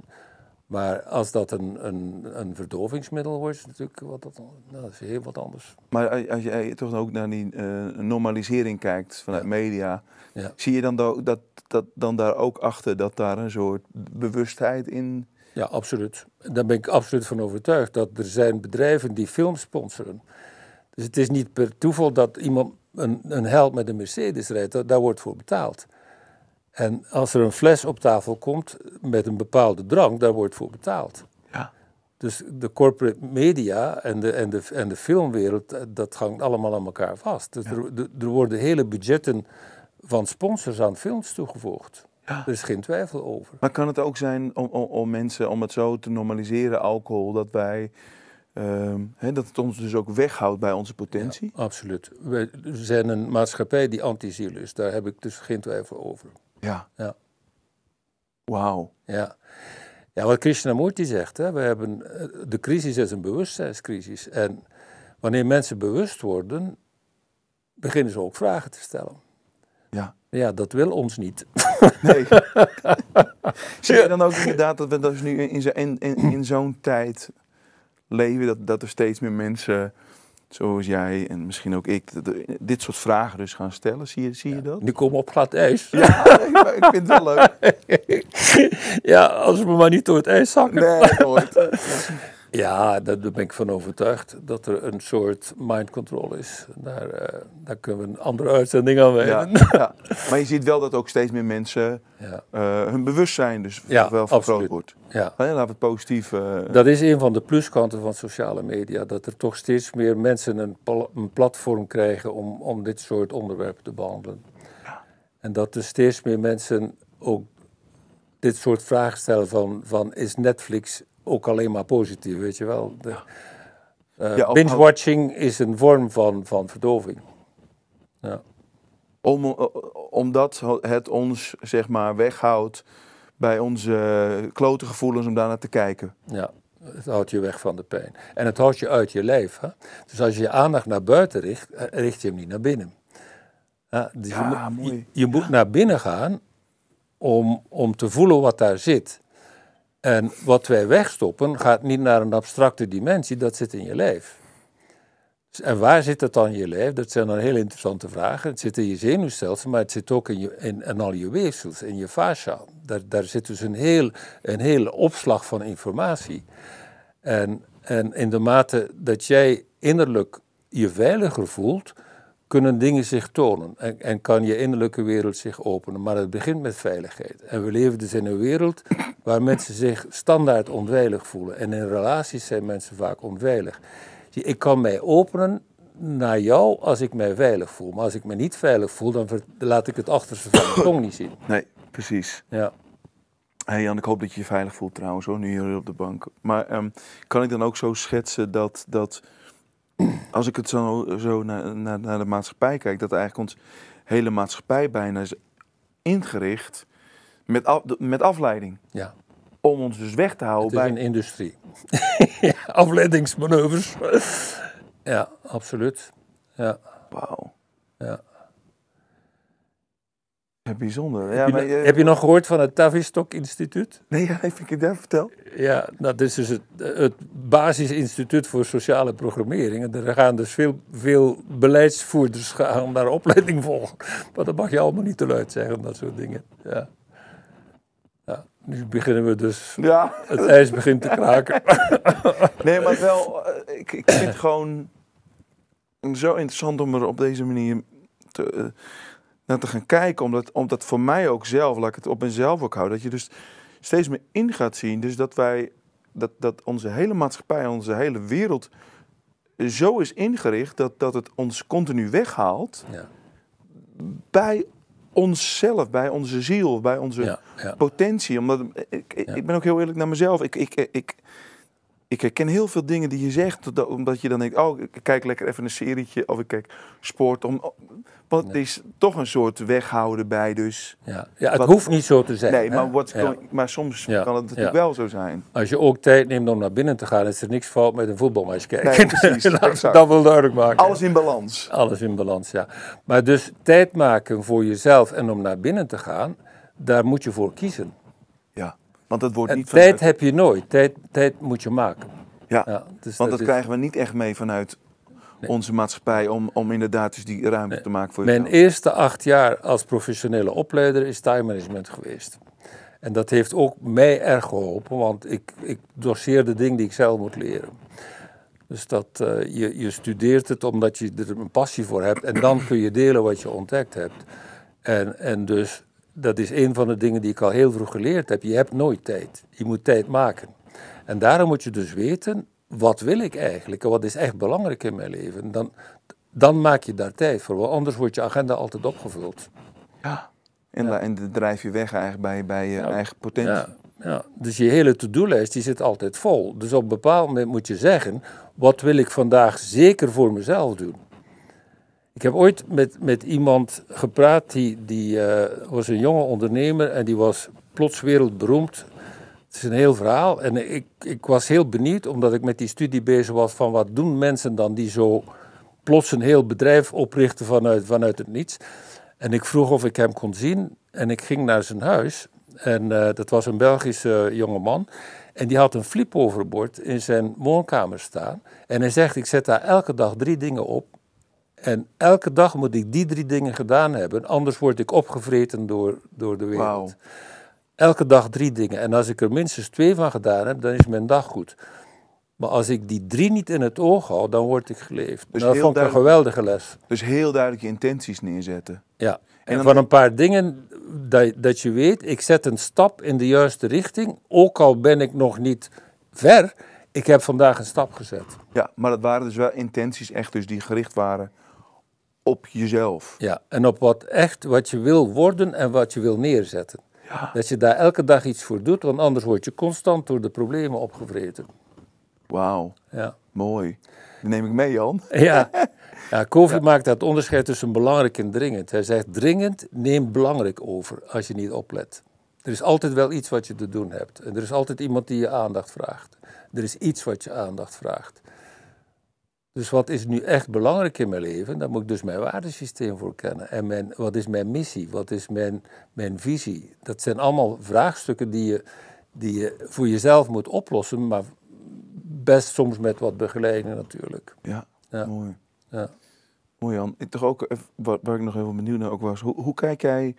Maar als dat een, een, een verdovingsmiddel wordt, is natuurlijk wat, dat, nou, dat is heel wat anders. Maar als je eh, toch ook naar die eh, normalisering kijkt vanuit media, ja. zie je dan, dat, dat dan daar ook achter dat daar een soort bewustheid in ja, absoluut. Daar ben ik absoluut van overtuigd dat er zijn bedrijven die films sponsoren. Dus het is niet per toeval dat iemand een, een held met een Mercedes rijdt. daar wordt voor betaald. En als er een fles op tafel komt met een bepaalde drank, daar wordt voor betaald. Ja. Dus de corporate media en de, en de, en de filmwereld, eh, dat hangt allemaal aan elkaar vast. Dus ja. er, er worden hele budgetten van sponsors aan films toegevoegd. Ja. Er is geen twijfel over. Maar kan het ook zijn om, om, mensen, om het zo te normaliseren, alcohol, dat wij. Ehm, dat het ons dus ook weghoudt bij onze potentie? absoluut. We zijn een maatschappij die antiziel is. Daar heb ik dus geen twijfel over. Ja. ja. Wauw. Ja. ja, wat Krishnamurti zegt. Hè, we hebben, eh, de crisis is een bewustzijnscrisis. En wanneer mensen bewust worden, beginnen ze ook vragen te stellen. Ja. Ja, dat wil ons niet. Nee. <laughs> Zie je dan ook inderdaad dat we dus nu in, in, in, zo'n tijd leven, dat, dat er steeds meer mensen zoals jij en misschien ook ik, dit soort vragen dus gaan stellen. Zie je, zie je dat? Nu komen op glad ijs. Ja, ik vind het wel leuk. <laughs> ja, als we maar niet door het ijs zakken. Nee, nooit. <laughs> Ja, daar ben ik van overtuigd dat er een soort mind control is. Daar, eh, daar kunnen we een andere uitzending aan wijden. Ja, <laughs> Maar je ziet wel dat ook steeds meer mensen ja. Eh, hun bewustzijn dus wel vergroot wordt. Ja. Eh, laten we het positief. Dat is een van de pluskanten van sociale media. Dat er toch steeds meer mensen een, een platform krijgen om, om dit soort onderwerpen te behandelen. En dat er steeds meer mensen ook dit soort vragen stellen van, van is Netflix ook alleen maar positief, weet je wel. De, eh, binge-watching is een vorm van, van verdoving. Ja. Om, eh, omdat het ons zeg maar weghoudt bij onze klote gevoelens om daarnaar te kijken. Ja, het houdt je weg van de pijn. En het houdt je uit je lijf. Dus als je je aandacht naar buiten richt, eh, richt je hem niet naar binnen. Ja, dus je, moet, je moet naar binnen gaan om, om te voelen wat daar zit. En wat wij wegstoppen gaat niet naar een abstracte dimensie, dat zit in je lijf. Dus, en waar zit het dan in je lijf? Dat zijn dan heel interessante vragen. Het zit in je zenuwstelsel, maar het zit ook in, in, al je weefsels, in je fascia. Daar, daar zit dus een heel, een hele opslag van informatie. En, en in de mate dat jij innerlijk je veiliger voelt, kunnen dingen zich tonen en, en, kan je innerlijke wereld zich openen. Maar het begint met veiligheid. En we leven dus in een wereld <coughs> waar mensen zich standaard onveilig voelen. En in relaties zijn mensen vaak onveilig. Ik kan mij openen naar jou als ik mij veilig voel. Maar als ik me niet veilig voel, dan laat ik het achterste van de <coughs> tong niet zien. Nee, precies. Ja. Hey Jan, ik hoop dat je je veilig voelt trouwens hoor, nu hier op de bank. Maar ehm, kan ik dan ook zo schetsen dat... dat als ik het zo, zo naar, naar, naar de maatschappij kijk, dat eigenlijk ons hele maatschappij bijna is ingericht met, met afleiding. Ja. Om ons dus weg te houden bij. een industrie. <laughs> ja, afleidingsmanoeuvres. ja, absoluut. Ja. Wauw. Ja. Bijzonder. Ja, heb, je, maar, nou- heb je nog gehoord van het Tavistock Instituut? Nee, ja, even ik daar vertel. Ja, nou, dat is dus het, het basisinstituut voor sociale programmering. En daar gaan dus veel, veel beleidsvoerders gaan daar opleiding volgen. Maar dat mag je allemaal niet te luid zeggen, dat soort dingen. Ja. ja nu beginnen we dus. Ja. Het ijs begint te kraken. <laughs> nee, maar wel, eh, ik, ik vind het gewoon zo interessant om er op deze manier te. Eh, naar te gaan kijken, omdat, omdat voor mij ook zelf, laat ik het op mezelf ook houden, dat je dus steeds meer in gaat zien. Dus dat wij, dat, dat onze hele maatschappij, onze hele wereld zo is ingericht dat, dat het ons continu weghaalt ja. bij onszelf, bij onze ziel, bij onze potentie. Omdat ik, ik ben ook heel eerlijk naar mezelf. Ik, ik, ik, ik herken heel veel dingen die je zegt, omdat je dan denkt, oh, ik kijk lekker even een serietje of ik kijk sport. Om, is toch een soort weghouden bij dus. Ja, ja het hoeft niet zo te zijn. Nee, maar, maar soms kan het natuurlijk wel zo zijn. Als je ook tijd neemt om naar binnen te gaan, is er niks fout met een voetbalmatch kijken. Nee, precies. <laughs> dat wil duidelijk maken. Alles in balans. Alles in balans, ja. Maar dus tijd maken voor jezelf en om naar binnen te gaan, daar moet je voor kiezen. Want dat wordt niet Tijd heb je nooit. Tijd, tijd moet je maken. Ja, ja dus want dat, krijgen we niet echt mee vanuit onze maatschappij om, om inderdaad dus die ruimte te maken voor je. Mijn eerste acht jaar als professionele opleider is time management geweest. En dat heeft ook mij erg geholpen, want ik, ik de dingen die ik zelf moet leren. Dus dat, eh, je, je studeert het omdat je er een passie voor hebt en dan kun je delen wat je ontdekt hebt. En, en dus dat is een van de dingen die ik al heel vroeg geleerd heb. Je hebt nooit tijd. Je moet tijd maken. En daarom moet je dus weten, wat wil ik eigenlijk en wat is echt belangrijk in mijn leven. Dan, dan maak je daar tijd voor, want anders wordt je agenda altijd opgevuld. Ja, en, en dan drijf je weg eigenlijk bij, bij je eigen potentie. Ja. dus je hele to-do-lijst die zit altijd vol. Dus op een bepaald moment moet je zeggen: wat wil ik vandaag zeker voor mezelf doen? Ik heb ooit met, met iemand gepraat, die, die eh, was een jonge ondernemer en die was plots wereldberoemd. Het is een heel verhaal en ik, ik was heel benieuwd, omdat ik met die studie bezig was van wat doen mensen dan die zo plots een heel bedrijf oprichten vanuit, vanuit het niets. En ik vroeg of ik hem kon zien en ik ging naar zijn huis. En eh, dat was een Belgische jongeman. En die had een flip overbord in zijn woonkamer staan. En hij zegt, ik zet daar elke dag drie dingen op. En elke dag moet ik die drie dingen gedaan hebben, anders word ik opgevreten door, door de wereld. Elke dag drie dingen. En als ik er minstens twee van gedaan heb, dan is mijn dag goed. Maar als ik die drie niet in het oog hou, dan word ik geleefd. Dus nou, dat vond ik een geweldige les. Dus heel duidelijk je intenties neerzetten. Ja, en, van een paar dingen dat, dat je weet, ik zet een stap in de juiste richting, ook al ben ik nog niet ver, ik heb vandaag een stap gezet. Ja, maar dat waren dus wel intenties echt dus die gericht waren op jezelf. Ja, en op wat echt, wat je wil worden en wat je wil neerzetten. Dat je daar elke dag iets voor doet, want anders word je constant door de problemen opgevreten. Wauw, ja. mooi. neem ik mee, Jan. <laughs> Ja, <laughs> ja maakt dat onderscheid tussen belangrijk en dringend. Hij zegt, dringend neem belangrijk over als je niet oplet. Er is altijd wel iets wat je te doen hebt. En er is altijd iemand die je aandacht vraagt. Er is iets wat je aandacht vraagt. Dus wat is nu echt belangrijk in mijn leven? Daar moet ik dus mijn waardesysteem voor kennen. En mijn, wat is mijn missie? Wat is mijn, mijn visie? Dat zijn allemaal vraagstukken die je, die je voor jezelf moet oplossen, maar best soms met wat begeleiding natuurlijk. Ja, ja. mooi. Ja. Mooi Jan. Ik toch ook, waar, ik nog heel benieuwd naar ook was, hoe, hoe kijk jij,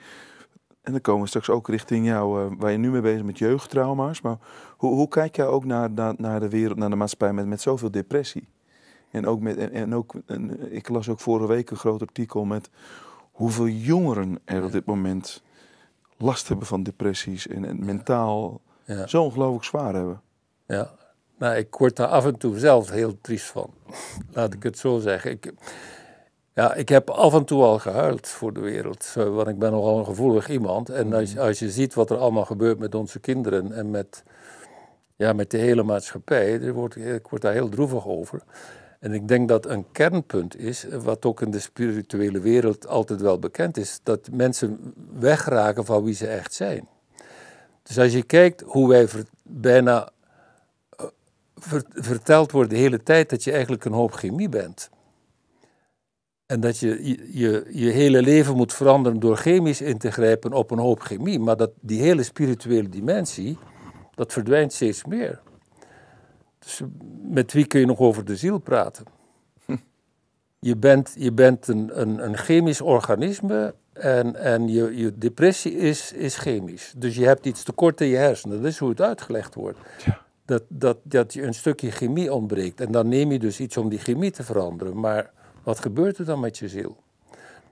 en dan komen we straks ook richting jou, eh, waar je nu mee bezig bent met jeugdtrauma's, maar hoe, hoe kijk jij ook naar, naar, naar de wereld, naar de maatschappij met, met zoveel depressie? En ook met, en, ook, ik las ook vorige week een groot artikel met hoeveel jongeren er op dit moment last hebben van depressies en, mentaal zo ongelooflijk zwaar hebben. Ja, nou, ik word daar af en toe zelf heel triest van. Laat ik het zo zeggen. Ik, ja, ik heb af en toe al gehuild voor de wereld, want ik ben nogal een gevoelig iemand. En mhm. als, als je ziet wat er allemaal gebeurt met onze kinderen en met, ja, met de hele maatschappij, daar ik word daar heel droevig over. En ik denk dat een kernpunt is, eh, wat ook in de spirituele wereld altijd wel bekend is, dat mensen wegraken van wie ze echt zijn. Dus als je kijkt hoe wij bijna eh, verteld worden de hele tijd dat je eigenlijk een hoop chemie bent. En dat je, je je hele leven moet veranderen door chemisch in te grijpen op een hoop chemie. Maar dat die hele spirituele dimensie, dat verdwijnt steeds meer. Dus met wie kun je nog over de ziel praten? <laughs> Je bent, je bent een, een, een chemisch organisme en, en je, je depressie is, is chemisch. Dus je hebt iets tekort in je hersenen. Dat is hoe het uitgelegd wordt. Dat, dat, dat je een stukje chemie ontbreekt. En dan neem je dus iets om die chemie te veranderen. Maar wat gebeurt er dan met je ziel?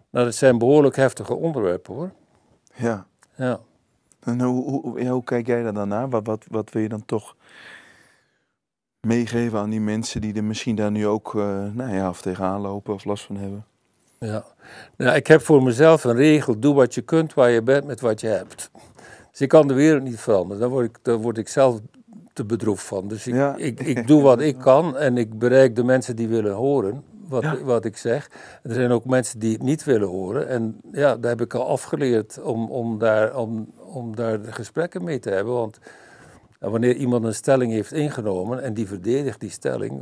Nou, dat zijn behoorlijk heftige onderwerpen hoor. Ja. Ja. En hoe, hoe kijk jij daar dan naar? Wat, wat, wat wil je dan toch meegeven aan die mensen die er misschien daar nu ook uh, nou ja, of tegenaan lopen of last van hebben? Ja, nou, ik heb voor mezelf een regel: doe wat je kunt, waar je bent, met wat je hebt. Dus ik kan de wereld niet veranderen. Daar word ik, dan word ik zelf te bedroefd van. Dus ik, ik, ik <laughs> doe wat ik kan en ik bereik de mensen die willen horen wat, wat ik zeg. Er zijn ook mensen die het niet willen horen. En ja, daar heb ik al afgeleerd om, om, daar, om, om daar gesprekken mee te hebben. Want en wanneer iemand een stelling heeft ingenomen en die verdedigt die stelling.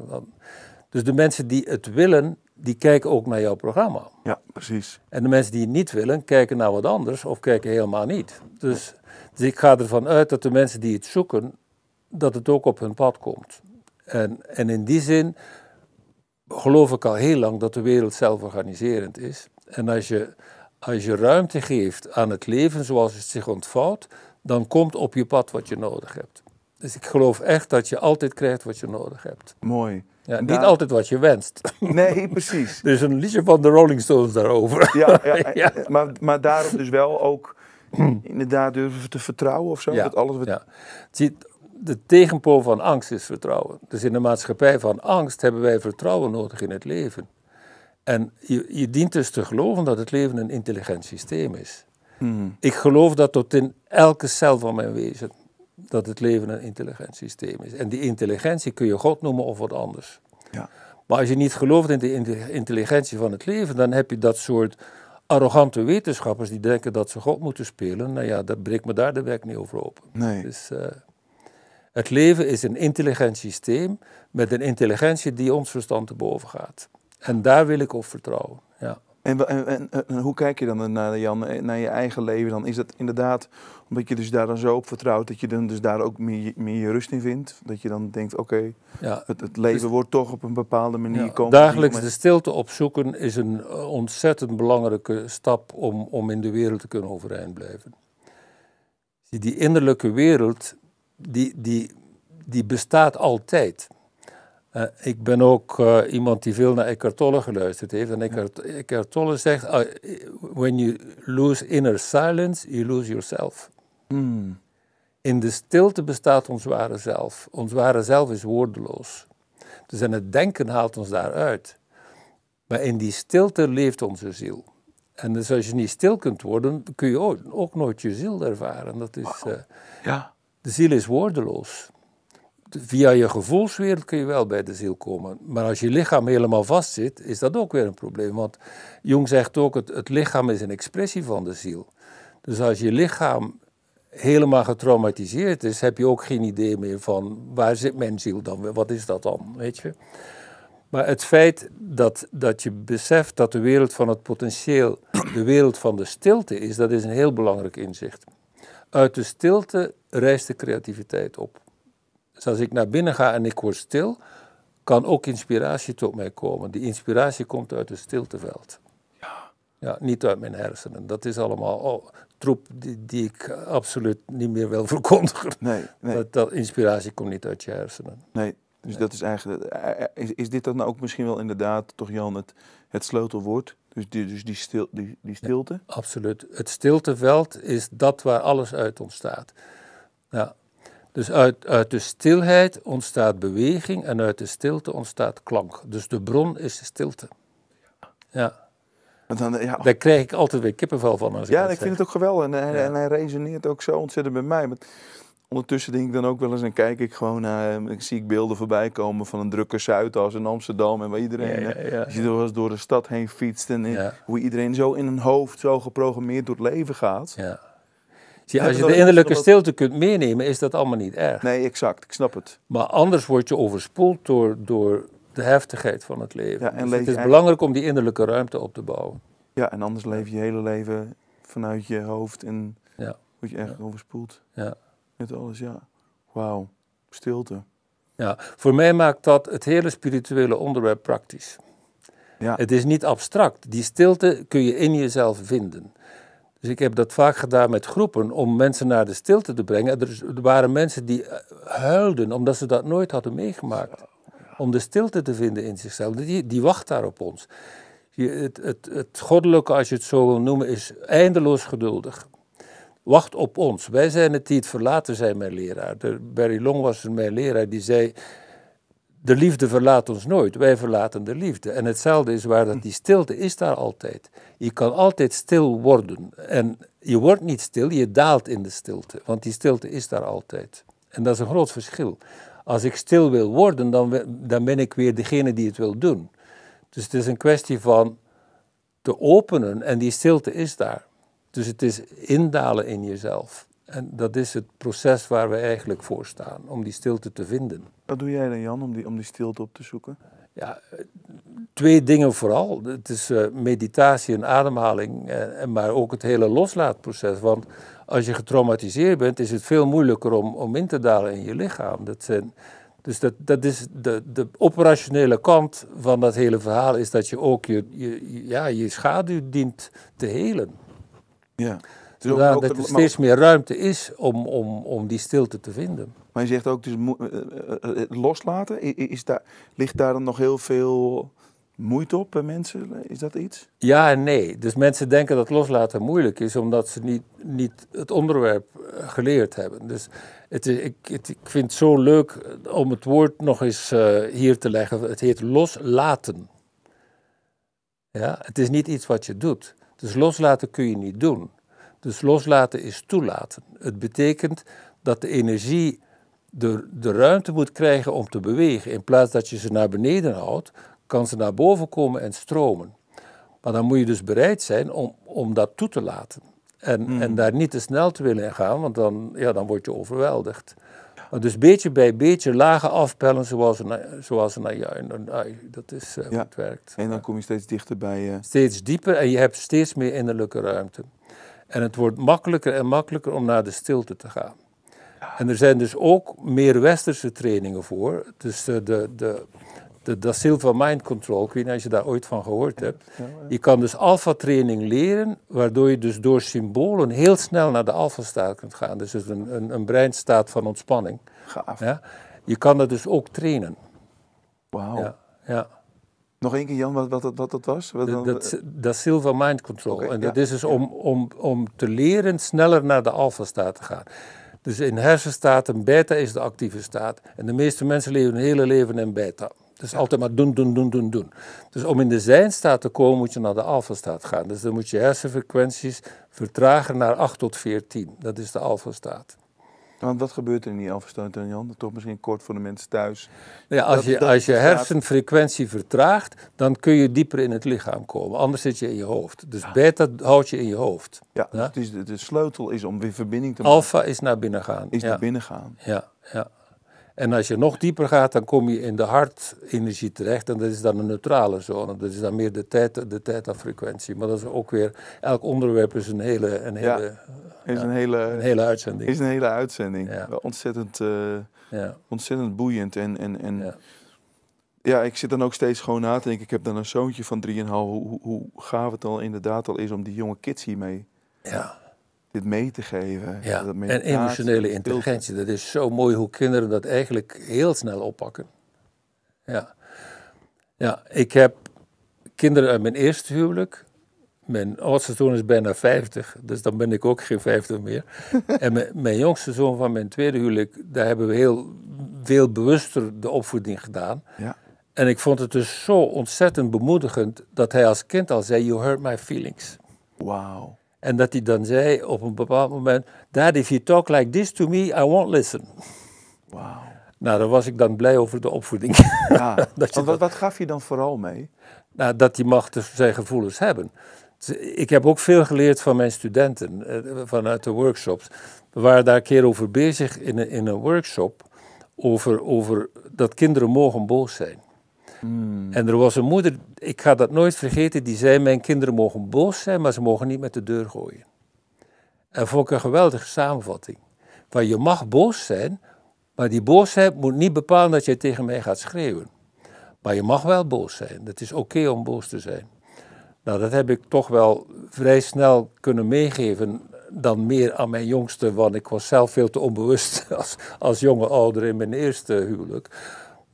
Dus de mensen die het willen, die kijken ook naar jouw programma. Ja, precies. En de mensen die het niet willen, kijken naar wat anders of kijken helemaal niet. Dus, dus ik ga ervan uit dat de mensen die het zoeken, dat het ook op hun pad komt. En, en in die zin geloof ik al heel lang dat de wereld zelforganiserend is. En als je, als je ruimte geeft aan het leven zoals het zich ontvouwt, dan komt op je pad wat je nodig hebt. Dus ik geloof echt dat je altijd krijgt wat je nodig hebt. Mooi. Ja, niet nou- altijd wat je wenst. Nee, precies. <laughs> er is een liedje van de Rolling Stones daarover. Ja, ja, <laughs> Maar, maar daarom dus wel ook hmm. inderdaad durven te vertrouwen of zo. Ja, dat alles wat... ja. de tegenpool van angst is vertrouwen. Dus in de maatschappij van angst hebben wij vertrouwen nodig in het leven. En je, je dient dus te geloven dat het leven een intelligent systeem is. Hmm. Ik geloof dat tot in elke cel van mijn wezen dat het leven een intelligent systeem is. En die intelligentie kun je God noemen of wat anders. Ja. Maar als je niet gelooft in de intelligentie van het leven, dan heb je dat soort arrogante wetenschappers die denken dat ze God moeten spelen. Nou ja, dat breekt me daar de werk niet over open. Nee. Dus, eh, het leven is een intelligent systeem met een intelligentie die ons verstand te boven gaat. En daar wil ik op vertrouwen. Ja. En, en, eh, en, hoe kijk je dan naar, Jan, eh, naar je eigen leven? Dan is dat inderdaad omdat je dus daar dan zo op vertrouwt dat je dan dus daar ook meer, meer rust in vindt. Dat je dan denkt, oké, het, het, leven dus- wordt toch op een bepaalde manier ja, Dagelijks de stilte opzoeken is een eh, ontzettend belangrijke stap om, om in de wereld te kunnen overeind blijven. Die innerlijke wereld, die, die, die bestaat altijd. Eh, ik ben ook eh, iemand die veel naar Eckhart Tolle geluisterd heeft. En Eckhart, Eckhart Tolle zegt, ah, when you lose inner silence, you lose yourself. Hmm. In de stilte bestaat ons ware zelf. Ons ware zelf is woordeloos. Dus en het denken haalt ons daaruit. Maar in die stilte leeft onze ziel. En dus als je niet stil kunt worden, kun je ook, nooit je ziel ervaren. Dat is, eh, ja. De ziel is woordeloos via je gevoelswereld kun je wel bij de ziel komen. Maar als je lichaam helemaal vast zit, is dat ook weer een probleem. Want Jung zegt ook, het, het lichaam is een expressie van de ziel. Dus als je lichaam helemaal getraumatiseerd is, heb je ook geen idee meer van waar zit mijn ziel dan? Wat is dat dan? Weet je? Maar het feit dat, dat je beseft dat de wereld van het potentieel de wereld van de stilte is, dat is een heel belangrijk inzicht. Uit de stilte rijst de creativiteit op. Dus als ik naar binnen ga en ik word stil, kan ook inspiratie tot mij komen. Die inspiratie komt uit het stilteveld. Ja. ja niet uit mijn hersenen. Dat is allemaal oh, troep die, die, ik absoluut niet meer wil <laughs> verkondigen. Nee, nee. Dat, dat, inspiratie komt niet uit je hersenen. Nee, dus dat is eigenlijk. Eh, eh, is, is dit dan ook misschien wel inderdaad, toch Jan, het, het sleutelwoord? Dus die, dus die, stil, die, die stilte? absoluut. Het stilteveld is dat waar alles uit ontstaat. Ja, dus uit, de stilheid ontstaat beweging en uit de stilte ontstaat klank. Dus de bron is de stilte. Ja. Dan, ja. Daar krijg ik altijd weer kippenvel van. Als ja, ik, vind het ook geweldig. En, en, en, hij resoneert ook zo ontzettend bij mij. Maar ondertussen denk ik dan ook wel eens en kijk ik gewoon naar, ik zie ik beelden voorbij komen van een drukke Zuidas in Amsterdam en waar iedereen, ja, ja, er eh, door de stad heen fietst en eh, hoe iedereen zo in een hoofd zo geprogrammeerd door het leven gaat. Ja. Zie, als je de innerlijke stilte kunt meenemen, is dat allemaal niet erg. Nee, exact. Ik snap het. Maar anders word je overspoeld door, door de heftigheid van het leven. Ja, en dus het is belangrijk om die innerlijke ruimte op te bouwen. Ja, en anders leef je je hele leven vanuit je hoofd en word je echt overspoeld. Ja. Met alles, ja. Wauw, stilte. Ja, voor mij maakt dat het hele spirituele onderwerp praktisch. Ja. Het is niet abstract. Die stilte kun je in jezelf vinden. Dus ik heb dat vaak gedaan met groepen om mensen naar de stilte te brengen. Er waren mensen die eh, huilden omdat ze dat nooit hadden meegemaakt. Om de stilte te vinden in zichzelf. Die, die wacht daar op ons. Je, het, het, het goddelijke, als je het zo wil noemen, is eindeloos geduldig. Wacht op ons. Wij zijn het die het verlaten zijn, mijn leraar. De Barry Long was mijn leraar die zei de liefde verlaat ons nooit, wij verlaten de liefde. En hetzelfde is waar dat die stilte is daar altijd. Je kan altijd stil worden. En je wordt niet stil, je daalt in de stilte, want die stilte is daar altijd. En dat is een groot verschil. Als ik stil wil worden, dan, dan ben ik weer degene die het wil doen. Dus het is een kwestie van te openen en die stilte is daar. Dus het is indalen in jezelf. En dat is het proces waar we eigenlijk voor staan, om die stilte te vinden. Wat doe jij dan, Jan, om die, om die stilte op te zoeken? Ja, twee dingen vooral. Het is eh, meditatie en ademhaling, eh, en, maar ook het hele loslaatproces. Want als je getraumatiseerd bent, is het veel moeilijker om, om in te dalen in je lichaam. Dat zijn, dus dat, dat is de, de operationele kant van dat hele verhaal is dat je ook je, je ja, je schaduw dient te helen. Ja ja, dat er steeds meer ruimte is om, om, om die stilte te vinden. Maar je zegt ook, dus eh, eh, eh, loslaten, is, daar, ligt daar dan nog heel veel moeite op bij mensen? Is dat iets? Ja en nee. Dus mensen denken dat loslaten moeilijk is omdat ze niet, niet het onderwerp geleerd hebben. Dus het, ik, ik vind het zo leuk om het woord nog eens hier te leggen. Het heet loslaten. Ja? Het is niet iets wat je doet. Dus loslaten kun je niet doen. Dus loslaten is toelaten. Het betekent dat de energie de, de ruimte moet krijgen om te bewegen. In plaats dat je ze naar beneden houdt, kan ze naar boven komen en stromen. Maar dan moet je dus bereid zijn om, om dat toe te laten. En, hmm. en daar niet te snel te willen gaan, want dan, ja, dan word je overweldigd. Dus beetje bij beetje lage afpellen zoals een, zoals een Dat is eh, hoe het werkt. En dan kom je steeds dichter bij... Uh... Steeds dieper en je hebt steeds meer innerlijke ruimte. En het wordt makkelijker en makkelijker om naar de stilte te gaan. En er zijn dus ook meer westerse trainingen voor. Dus eh, de, de, de, Da Silva Mind Control, ik weet niet als je daar ooit van gehoord hebt. Je kan dus alpha training leren, waardoor je dus door symbolen heel snel naar de alpha staat kunt gaan. Dus een, een, een breinstaat van ontspanning. Gaaf. Ja? Je kan dat dus ook trainen. Wauw. ja. Nog één keer, Jan, wat, wat, wat dat was? dat, dat, dat, is silver mind control. en dat is dus om, om, om te leren sneller naar de alfa-staat te gaan. Dus in een beta is de actieve staat. En de meeste mensen leven hun hele leven in beta. Dus altijd maar doen, doen, doen, doen, doen. Dus om in de zijnstaat te komen, moet je naar de alfa-staat gaan. Dus dan moet je hersenfrequenties vertragen naar 8 tot 14. Dat is de alfa-staat. Want wat gebeurt er in die alfa je Jan? Toch misschien kort voor de mensen thuis. Ja, als, je, als je hersenfrequentie vertraagt, dan kun je dieper in het lichaam komen. Anders zit je in je hoofd. Dus beta houd je in je hoofd. Ja, Dus de, sleutel is om weer verbinding te maken. Alfa is naar binnen gaan. Is naar binnen gaan. Ja, ja. En als je nog dieper gaat, dan kom je in de hartenergie terecht. En dat is dan een neutrale zone. Dat is dan meer de tijd, de tijd aan frequentie. Maar dat is ook weer, elk onderwerp is een hele, een hele, is een hele, hele uitzending. Is een hele uitzending. Ontzettend, eh, ontzettend boeiend. En, en, en ja. ik zit dan ook steeds gewoon na te denken. Ik heb dan een zoontje van 3,5. Hoe, hoe gaaf het al inderdaad al is om die jonge kids hiermee ja dit mee te geven. Ja. en emotionele intelligentie, dat is zo mooi hoe kinderen dat eigenlijk heel snel oppakken. Ja, ja ik heb kinderen uit mijn eerste huwelijk. Mijn oudste zoon is bijna 50, dus dan ben ik ook geen 50 meer. <laughs> en mijn, jongste zoon van mijn tweede huwelijk, daar hebben we heel veel bewuster de opvoeding gedaan. Ja. En ik vond het dus zo ontzettend bemoedigend dat hij als kind al zei: You hurt my feelings. Wauw. En dat hij dan zei op een bepaald moment: Dad, if you talk like this to me, I won't listen. Nou, daar was ik dan blij over de opvoeding. <laughs> Ja. wat, wat gaf je dan vooral mee? Nou, dat die mag dus zijn gevoelens hebben. Dus, eh, ik heb ook veel geleerd van mijn studenten eh, vanuit de workshops. We waren daar een keer over bezig in een, in een workshop over, over dat kinderen mogen boos zijn. En er was een moeder, ik ga dat nooit vergeten, die zei: Mijn kinderen mogen boos zijn, maar ze mogen niet met de deur gooien. En vond ik een geweldige samenvatting. Van je mag boos zijn, maar die boosheid moet niet bepalen dat jij tegen mij gaat schreeuwen. Maar je mag wel boos zijn. Het is oké om boos te zijn. Nou, dat heb ik toch wel vrij snel kunnen meegeven dan meer aan mijn jongste, want ik was zelf veel te onbewust <laughs> als, als jonge ouder in mijn eerste huwelijk.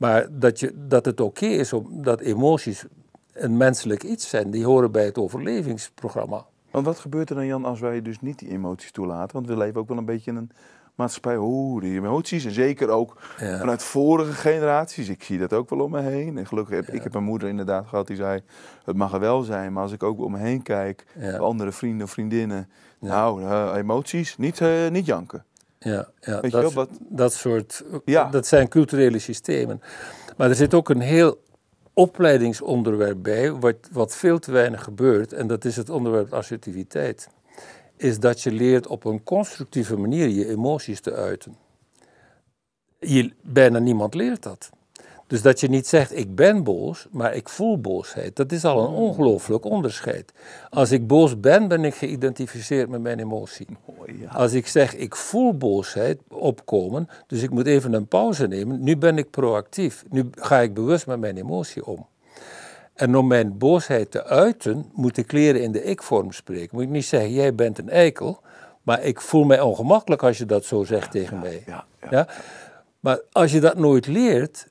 Maar dat, je, dat het oké is om, dat emoties een menselijk iets zijn, die horen bij het overlevingsprogramma. Want wat gebeurt er dan, Jan, als wij dus niet die emoties toelaten? Want we leven ook wel een beetje in een maatschappij, oh, die emoties. En zeker ook vanuit vorige generaties. Ik zie dat ook wel om me heen. En gelukkig heb ik heb mijn moeder inderdaad gehad die zei: Het mag er wel zijn, maar als ik ook om me heen kijk, andere vrienden of vriendinnen. Nou, eh, emoties, niet, eh, niet janken ja, ja dat, dat soort, dat zijn culturele systemen. Maar er zit ook een heel opleidingsonderwerp bij, wat, wat veel te weinig gebeurt, en dat is het onderwerp assertiviteit. Is dat je leert op een constructieve manier je emoties te uiten. Je, bijna niemand leert dat. Dus dat je niet zegt, ik ben boos, maar ik voel boosheid. Dat is al een mm. ongelooflijk onderscheid. Als ik boos ben, ben ik geïdentificeerd met mijn emotie. Als ik zeg, ik voel boosheid opkomen, dus ik moet even een pauze nemen. Nu ben ik proactief. Nu ga ik bewust met mijn emotie om. En om mijn boosheid te uiten, moet ik leren in de ik-vorm spreken. Moet ik niet zeggen, jij bent een eikel. Maar ik voel mij ongemakkelijk als je dat zo zegt tegen mij. ja. Maar als je dat nooit leert,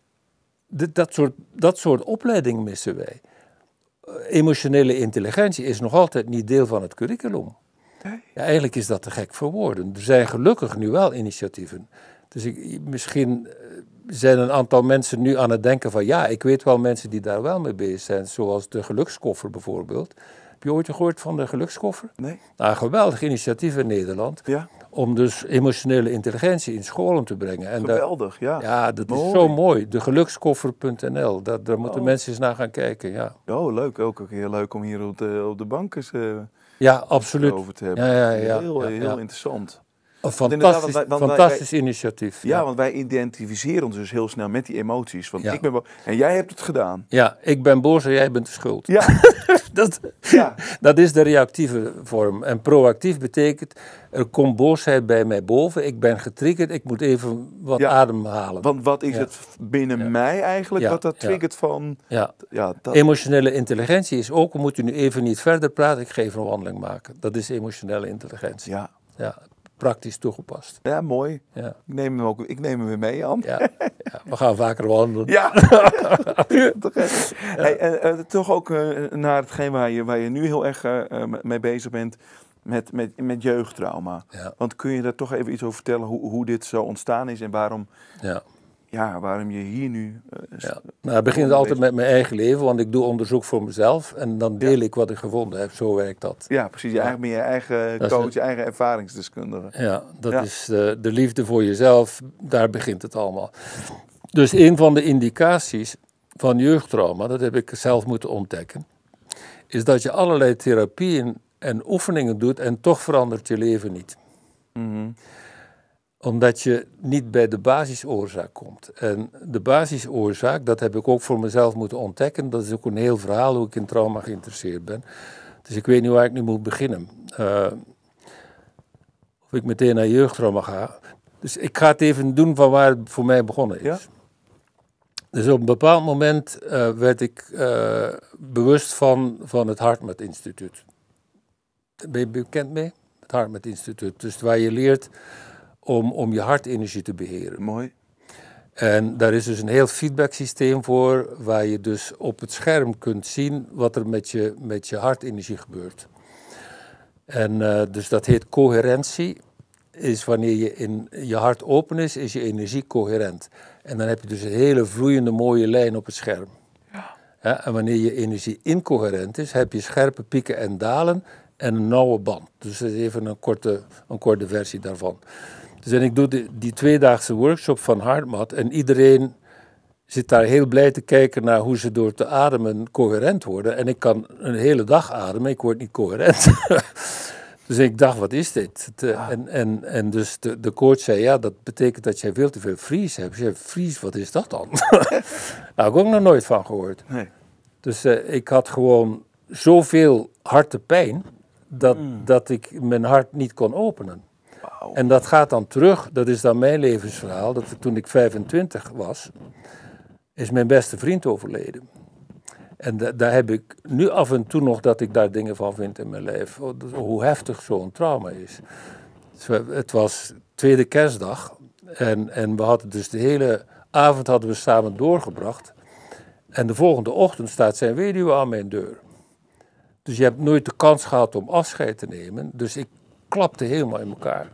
dat, soort, dat soort opleiding missen wij. Eh, emotionele intelligentie is nog altijd niet deel van het curriculum. Nee. Ja, eigenlijk is dat te gek voor woorden. Er zijn gelukkig nu wel initiatieven. Dus ik, misschien eh, zijn een aantal mensen nu aan het denken van ja, ik weet wel mensen die daar wel mee bezig zijn, zoals de gelukskoffer bijvoorbeeld. Heb je ooit gehoord van de gelukskoffer? Nee. Nou, een geweldig initiatief in Nederland. Ja om dus emotionele intelligentie in scholen te brengen. En Geweldig, ja. Ja, dat is zo mooi. De gelukskoffer.nl, daar moeten oh. mensen eens naar gaan kijken. Ja. Oh, leuk. Ook een keer leuk om hier op de, op de bank eens uh, ja, absoluut. over te hebben. Ja, ja, ja, heel, heel interessant. Een fantastisch, fantastisch initiatief. Ja, want wij identificeren ons dus heel snel met die emoties. Want ik ben en jij hebt het gedaan. Ja, ik ben boos en jij bent de schuld. Ja, <laughs> dat, ja. <laughs> dat is de reactieve vorm. En proactief betekent, er komt boosheid bij mij boven, ik ben getriggerd, ik moet even wat ja. ademhalen. Want wat is het binnen mij eigenlijk wat dat triggert van... Ja. Dat... Emotionele intelligentie is ook, we moeten nu even niet verder praten, ik ga even een wandeling maken. Dat is emotionele intelligentie. Ja. Ja, praktisch toegepast. Ja, mooi. Ja. Ik, neem hem ook, ik neem hem weer mee, Jan. Ja. we gaan vaker wandelen. Ja. <laughs> en, eh, toch ook uh, naar hetgeen waar je, waar je nu heel erg eh, mee bezig bent. Met, met, met jeugdtrauma. Want kun je daar toch even iets over vertellen hoe, hoe dit zo ontstaan is en waarom Ja ja, waarom je hier nu... Uh, ja. Maar het begint altijd met mijn eigen leven, want ik doe onderzoek voor mezelf en dan deel ik wat ik gevonden heb. Zo werkt dat. Ja, precies. Je je eigen coach, je eigen ervaringsdeskundige. Ja, dat is de, de liefde voor jezelf. Daar begint het allemaal. Dus een van de indicaties van jeugdtrauma, dat heb ik zelf moeten ontdekken, is dat je allerlei therapieën en oefeningen doet en toch verandert je leven niet. Mm omdat je niet bij de basisoorzaak komt. En de basisoorzaak, dat heb ik ook voor mezelf moeten ontdekken. Dat is ook een heel verhaal hoe ik in trauma geïnteresseerd ben. Dus ik weet niet waar ik nu moet beginnen. Eh, of ik meteen naar jeugdtrauma ga. Dus ik ga het even doen van waar het voor mij begonnen is. Ja? Dus op een bepaald moment eh, werd ik eh, bewust van, van het Hartmat Instituut. Ben je bekend mee? Het Hartmat Instituut. Dus waar je leert om, om je hartenergie te beheren. Mooi. En daar is dus een heel feedback systeem voor, waar je dus op het scherm kunt zien wat er met je, met je hartenergie gebeurt. En eh, dus dat heet coherentie. Is wanneer je in je hart open is, is je energie coherent. En dan heb je dus een hele vloeiende mooie lijn op het scherm. Ja. en wanneer je energie incoherent is, heb je scherpe pieken en dalen en een nauwe band. Dus dat is even een korte, een korte versie daarvan. Dus ik doe die, tweedaagse workshop van Hartmat en iedereen zit daar heel blij te kijken naar hoe ze door te ademen coherent worden. En ik kan een hele dag ademen, ik word niet coherent. <laughs> dus ik dacht, wat is dit? Eh, ah. en, en, en dus de, de coach zei, ja, dat betekent dat jij veel te veel vries hebt. Je vries, wat is dat dan? Daar <laughs> nou, heb ik ook nog nooit van gehoord. Nee. Dus eh, ik had gewoon zoveel harte pijn dat, mm. dat ik mijn hart niet kon openen. En dat gaat dan terug, dat is dan mijn levensverhaal, dat toen ik 25 was, is mijn beste vriend overleden. En daar heb ik nu af en toe nog dat ik daar dingen van vind in mijn leven. Hoe heftig zo'n trauma is. Dus het was tweede kerstdag en, en we hadden dus de hele avond hadden we samen doorgebracht. En de volgende ochtend staat zijn weduwe aan mijn deur. Dus je hebt nooit de kans gehad om afscheid te nemen. Dus ik klapte helemaal in elkaar.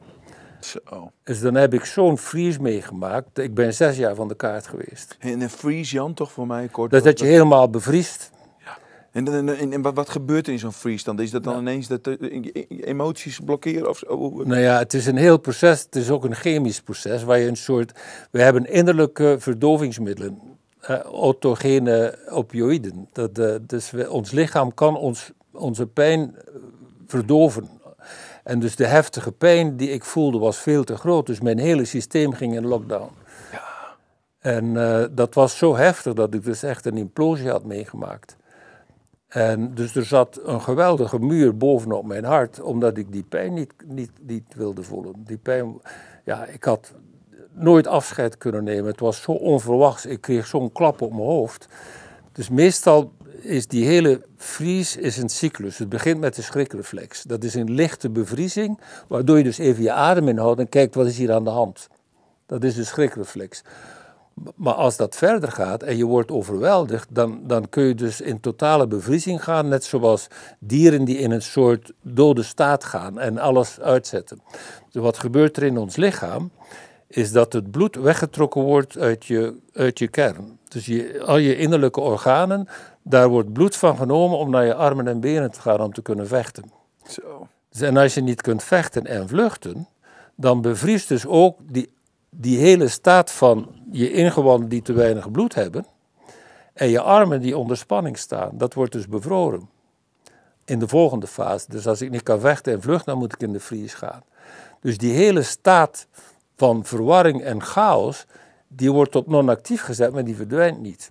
Zo. Dus dan heb ik zo'n Fries meegemaakt. Ik ben zes jaar van de kaart geweest. En een freeze Jan, toch voor mij kort? Dat, dat je helemaal bevriest. Ja. En, wat gebeurt er in zo'n freeze dan? Is dat dan ineens dat eh, eh, eh, emoties blokkeren? Of Nou ja, het is een heel proces. Het is ook een chemisch proces waar je een soort... We hebben innerlijke verdovingsmiddelen. autogene opioïden. Dat, dus we, ons lichaam kan ons, onze pijn verdoven. En dus de heftige pijn die ik voelde was veel te groot. Dus mijn hele systeem ging in lockdown. Ja. En eh, dat was zo heftig dat ik dus echt een implosie had meegemaakt. En dus er zat een geweldige muur bovenop mijn hart, omdat ik die pijn niet, niet, niet wilde voelen. Die pijn, ja, ik had nooit afscheid kunnen nemen. Het was zo onverwachts. Ik kreeg zo'n klap op mijn hoofd. Dus meestal is die hele vries is een cyclus. Het begint met de schrikreflex. Dat is een lichte bevriezing, waardoor je dus even je adem inhoudt en kijkt wat is hier aan de hand. Dat is de schrikreflex. Maar als dat verder gaat en je wordt overweldigd, dan, dan kun je dus in totale bevriezing gaan, net zoals dieren die in een soort dode staat gaan en alles uitzetten. Dus wat gebeurt er in ons lichaam, is dat het bloed weggetrokken wordt uit je, uit je kern. Dus je, al je innerlijke organen daar wordt bloed van genomen om naar je armen en benen te gaan om te kunnen vechten. Zo. Dus, en als je niet kunt vechten en vluchten, dan bevriest dus ook die, die hele staat van je ingewanden die te weinig bloed hebben. En je armen die onder spanning staan, dat wordt dus bevroren. In de volgende fase. Dus als ik niet kan vechten en vluchten, dan moet ik in de vries gaan. Dus die hele staat van verwarring en chaos, die wordt tot non-actief gezet, maar die verdwijnt niet.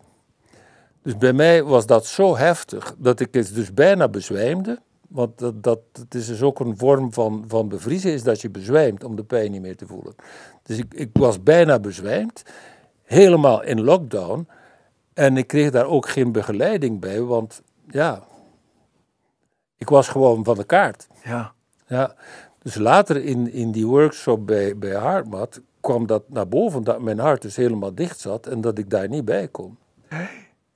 Dus bij mij was dat zo heftig dat ik dus bijna bezwijmde. Want dat, dat, het is dus ook een vorm van, van bevriezen, is dat je bezwijmt om de pijn niet meer te voelen. Dus ik, ik was bijna bezwijmd, helemaal in lockdown. En ik kreeg daar ook geen begeleiding bij, want ja, ik was gewoon van de kaart. Ja. ja dus later in, in die workshop bij, bij kwam dat naar boven, dat mijn hart dus helemaal dicht zat en dat ik daar niet bij kon.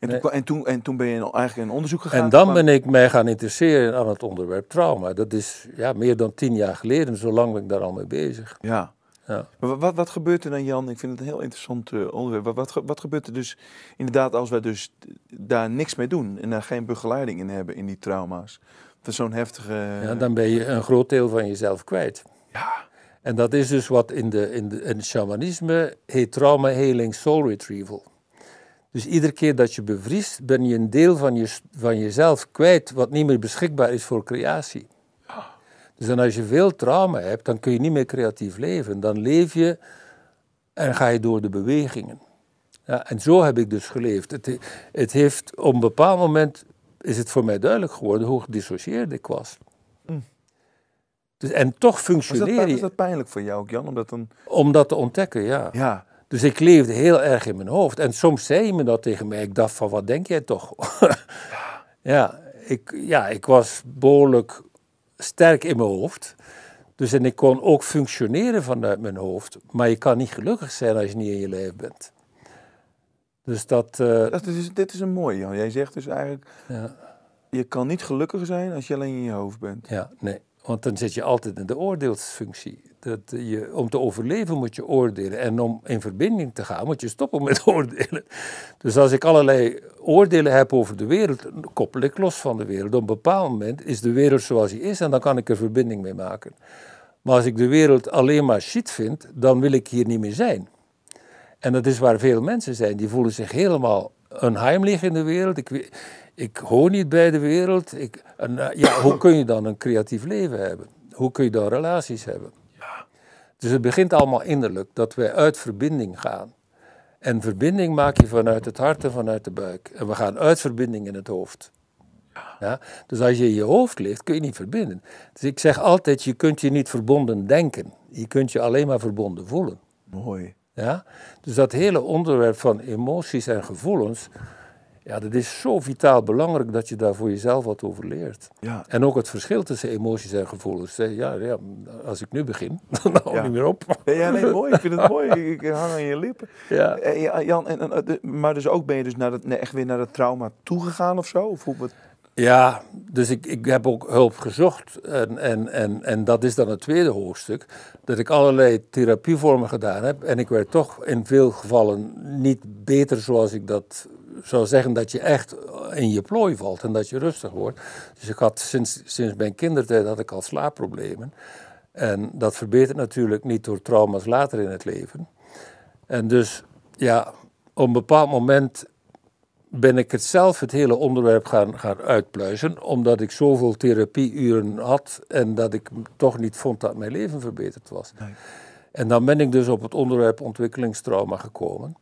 En, toen, en, toen, ben je eigenlijk in onderzoek gegaan? En dan ben ik mij gaan interesseren aan het onderwerp trauma. Dat is ja, meer dan tien jaar geleden, zo lang ben ik daar al mee bezig. Ja. ja. Maar wat, wat gebeurt er dan, Jan? Ik vind het een heel interessant eh, onderwerp. Wat, wat, gebeurt er dus inderdaad als wij dus daar niks mee doen en daar geen begeleiding in hebben in die trauma's? Dat zo'n heftige. Ja, dan ben je een groot deel van jezelf kwijt. Ja. En dat is dus wat in, de, in, de, in het shamanisme heet trauma healing soul retrieval. Dus iedere keer dat je bevriest, ben je een deel van, je, van jezelf kwijt wat niet meer beschikbaar is voor creatie. Dus dan als je veel trauma hebt, dan kun je niet meer creatief leven. Dan leef je en ga je door de bewegingen. Ja, en zo heb ik dus geleefd. Het, het, heeft op een bepaald moment is het voor mij duidelijk geworden hoe gedissocieerd ik was. Mm. Dus, en toch functioneer je. Is dat pijnlijk voor jou ook, Jan? Om dat, dan... om dat te ontdekken, ja. ja. Dus ik leefde heel erg in mijn hoofd. En soms zei je me dat tegen mij. Ik dacht van, wat denk jij toch? <laughs> ja, ik, ja, ik was behoorlijk sterk in mijn hoofd. Dus en ik kon ook functioneren vanuit mijn hoofd. Maar je kan niet gelukkig zijn als je niet in je leven bent. Dus dat... Eh, dat is, dus, dit is een mooie, Jan. Jij zegt dus eigenlijk... Ja. Je kan niet gelukkig zijn als je alleen in je hoofd bent. Ja, nee. Want dan zit je altijd in de oordeelsfunctie dat je, om te overleven moet je oordelen. En om in verbinding te gaan moet je stoppen met <laughs> oordelen. Dus als ik allerlei oordelen heb over de wereld, koppel ik los van de wereld. Op een bepaald moment is de wereld zoals die is en dan kan ik er verbinding mee maken. Maar als ik de wereld alleen maar shit vind, dan wil ik hier niet meer zijn. En dat is waar veel mensen zijn. Die voelen zich helemaal een heimlich in de wereld. Ik, ik hoor niet bij de wereld. Ik, eh, ja, hoe kun je dan een creatief leven hebben? Hoe kun je dan relaties hebben? Dus het begint allemaal innerlijk, dat wij uit verbinding gaan. En verbinding maak je vanuit het hart en vanuit de buik. En we gaan uit verbinding in het hoofd. Ja? Dus als je in je hoofd leeft kun je niet verbinden. Dus ik zeg altijd, je kunt je niet verbonden denken. Je kunt je alleen maar verbonden voelen. Mooi. Ja? Dus dat hele onderwerp van emoties en gevoelens, ja, dat is zo vitaal belangrijk dat je daar voor jezelf wat over leert. Ja. En ook het verschil tussen emoties en gevoelens. Ja, ja als ik nu begin, <laughs> dan hou ik ja. niet meer op. Ja, nee, mooi. Ik vind het <laughs> mooi. Ik hang aan je lippen. Ja. Eh, Jan, en, eh, maar dus ook ben je dus naar echt weer naar het trauma toegegaan of zo? Of het... Ja, dus ik, ik heb ook hulp gezocht. En, en, en, en dat is dan het tweede hoofdstuk. Dat ik allerlei therapievormen gedaan heb. En ik werd toch in veel gevallen niet beter zoals ik dat zou zeggen dat je echt in je plooi valt en dat je rustig wordt. Dus ik had sinds, sinds mijn kindertijd had ik al slaapproblemen. En dat verbetert natuurlijk niet door trauma's later in het leven. En dus ja, op een bepaald moment ben ik het zelf het hele onderwerp gaan, gaan uitpluizen, omdat ik zoveel therapieuren had en dat ik toch niet vond dat mijn leven verbeterd was. En dan ben ik dus op het onderwerp ontwikkelingstrauma gekomen.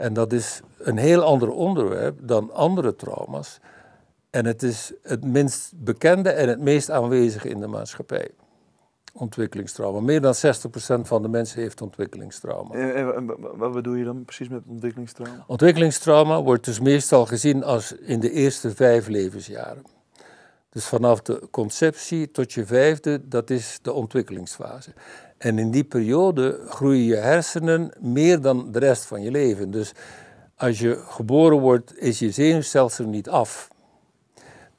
En dat is een heel ander onderwerp dan andere trauma's. En het is het minst bekende en het meest aanwezige in de maatschappij. Ontwikkelingstrauma. Meer dan 60% van de mensen heeft ontwikkelingstrauma. En, wat bedoel je dan precies met ontwikkelingstrauma? Ontwikkelingstrauma wordt dus meestal gezien als in de eerste vijf levensjaren. Dus vanaf de conceptie tot je vijfde, dat is de ontwikkelingsfase. En in die periode groeien je hersenen meer dan de rest van je leven. Dus als je geboren wordt, is je zenuwstelsel niet af.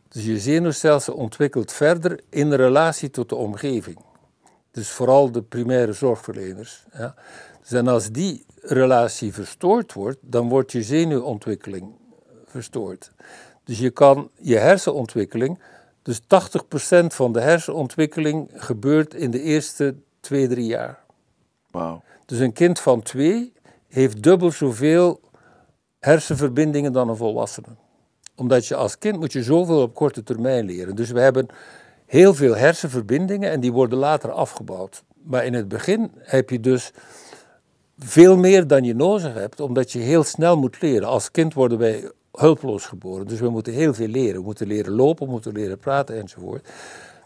Dus je zenuwstelsel ontwikkelt verder in relatie tot de omgeving. Dus vooral de primaire zorgverleners. Ja. Dus en als die relatie verstoord wordt, dan wordt je zenuwontwikkeling verstoord. Dus je kan je hersenontwikkeling, dus 80% van de hersenontwikkeling gebeurt in de eerste twee, drie jaar. Wow. Dus een kind van twee heeft dubbel zoveel hersenverbindingen dan een volwassene. Omdat je als kind moet je zoveel op korte termijn leren. Dus we hebben heel veel hersenverbindingen en die worden later afgebouwd. Maar in het begin heb je dus veel meer dan je nodig hebt, omdat je heel snel moet leren. Als kind worden wij hulpeloos geboren, dus we moeten heel veel leren. We moeten leren lopen, we moeten leren praten enzovoort.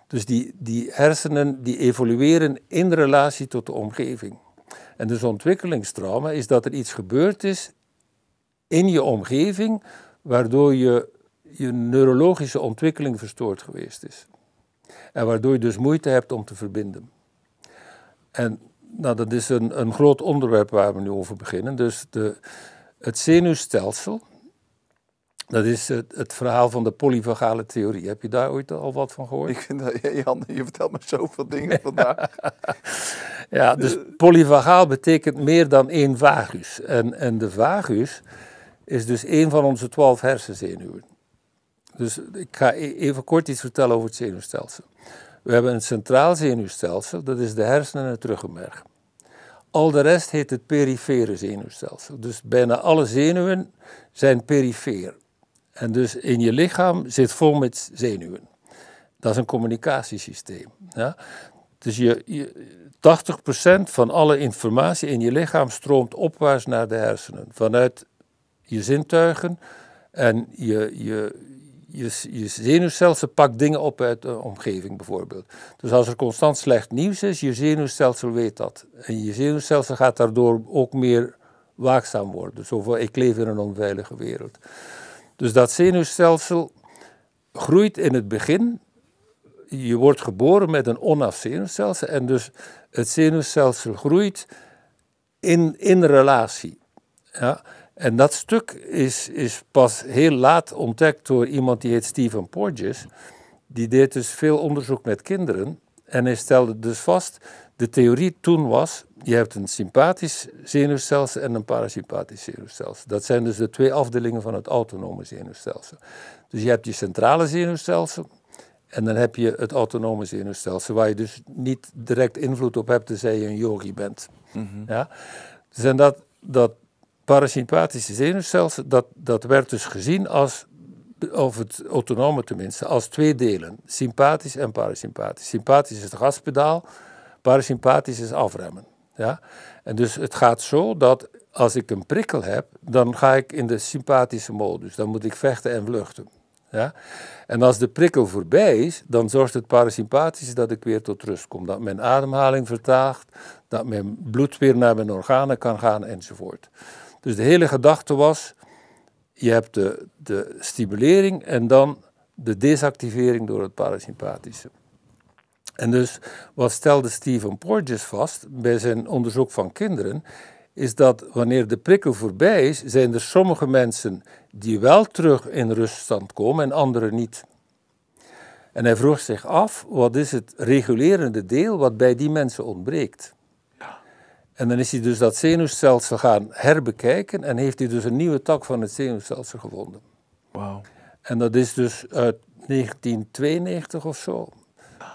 Dus die, die hersenen die evolueren in relatie tot de omgeving. En dus ontwikkelingstrauma is dat er iets gebeurd is in je omgeving, waardoor je, je neurologische ontwikkeling verstoord geweest is. En waardoor je dus moeite hebt om te verbinden. En nou, dat is een, een groot onderwerp waar we nu over beginnen. Dus de, het zenuwstelsel, dat is het, het, verhaal van de polyvagale theorie. Heb je daar ooit al wat van gehoord? Ik vind dat, Jan, je vertelt me zoveel dingen vandaag. <laughs> ja, dus eh. polyvagaal betekent meer dan één vagus. En, en de vagus is dus één van onze twaalf hersenzenuwen. Dus ik ga e-, even kort iets vertellen over het zenuwstelsel. We hebben een centraal zenuwstelsel, dat is de hersenen en het ruggenmerg. Al de rest heet het perifere zenuwstelsel. Dus bijna alle zenuwen zijn perifere. En dus in je lichaam zit vol met zenuwen. Dat is een communicatiesysteem. Ja? Dus je, je 80% van alle informatie in je lichaam stroomt opwaarts naar de hersenen. Vanuit je zintuigen en je, je, je, je zenuwstelsel pakt dingen op uit de omgeving bijvoorbeeld. Dus als er constant slecht nieuws is, je zenuwstelsel weet dat. En je zenuwstelsel gaat daardoor ook meer waakzaam worden. Zo van, ik leef in een onveilige wereld. Dus dat zenuwstelsel groeit in het begin. Je wordt geboren met een onaf zenuwstelsel en dus het zenuwstelsel groeit in, in relatie. Ja? En dat stuk is, is pas heel laat ontdekt door iemand die heet Stephen Porges. Die deed dus veel onderzoek met kinderen en hij stelde dus vast de theorie toen was, je hebt een sympathisch zenuwstelsel en een parasympathisch zenuwstelsel. Dat zijn dus de twee afdelingen van het autonome zenuwstelsel. Dus je hebt je centrale zenuwstelsel en dan heb je het autonome zenuwstelsel, waar je dus niet direct invloed op hebt, tenzij je een yogi bent. Mhm. ja? Dus dat, dat parasympathische zenuwstelsel, dat, dat werd dus gezien als of het autonome tenminste, als twee delen, sympathisch en parasympathisch. Sympathisch is het gaspedaal, Parasympathisch is afremmen. Ja? En dus het gaat zo dat als ik een prikkel heb, dan ga ik in de sympathische modus. Dan moet ik vechten en vluchten. Ja? En als de prikkel voorbij is, dan zorgt het parasympathische dat ik weer tot rust kom. Dat mijn ademhaling vertraagt, dat mijn bloed weer naar mijn organen kan gaan enzovoort. Dus de hele gedachte was, je hebt de, de stimulering en dan de desactivering door het parasympathische. En dus wat stelde Steven Porges vast bij zijn onderzoek van kinderen, is dat wanneer de prikkel voorbij is, zijn er sommige mensen die wel terug in ruststand komen en anderen niet. En hij vroeg zich af, wat is het regulerende deel wat bij die mensen ontbreekt? En dan is hij dus dat zenuwstelsel gaan herbekijken en heeft hij dus een nieuwe tak van het zenuwstelsel gevonden. Wauw. En dat is dus uit 1992 of zo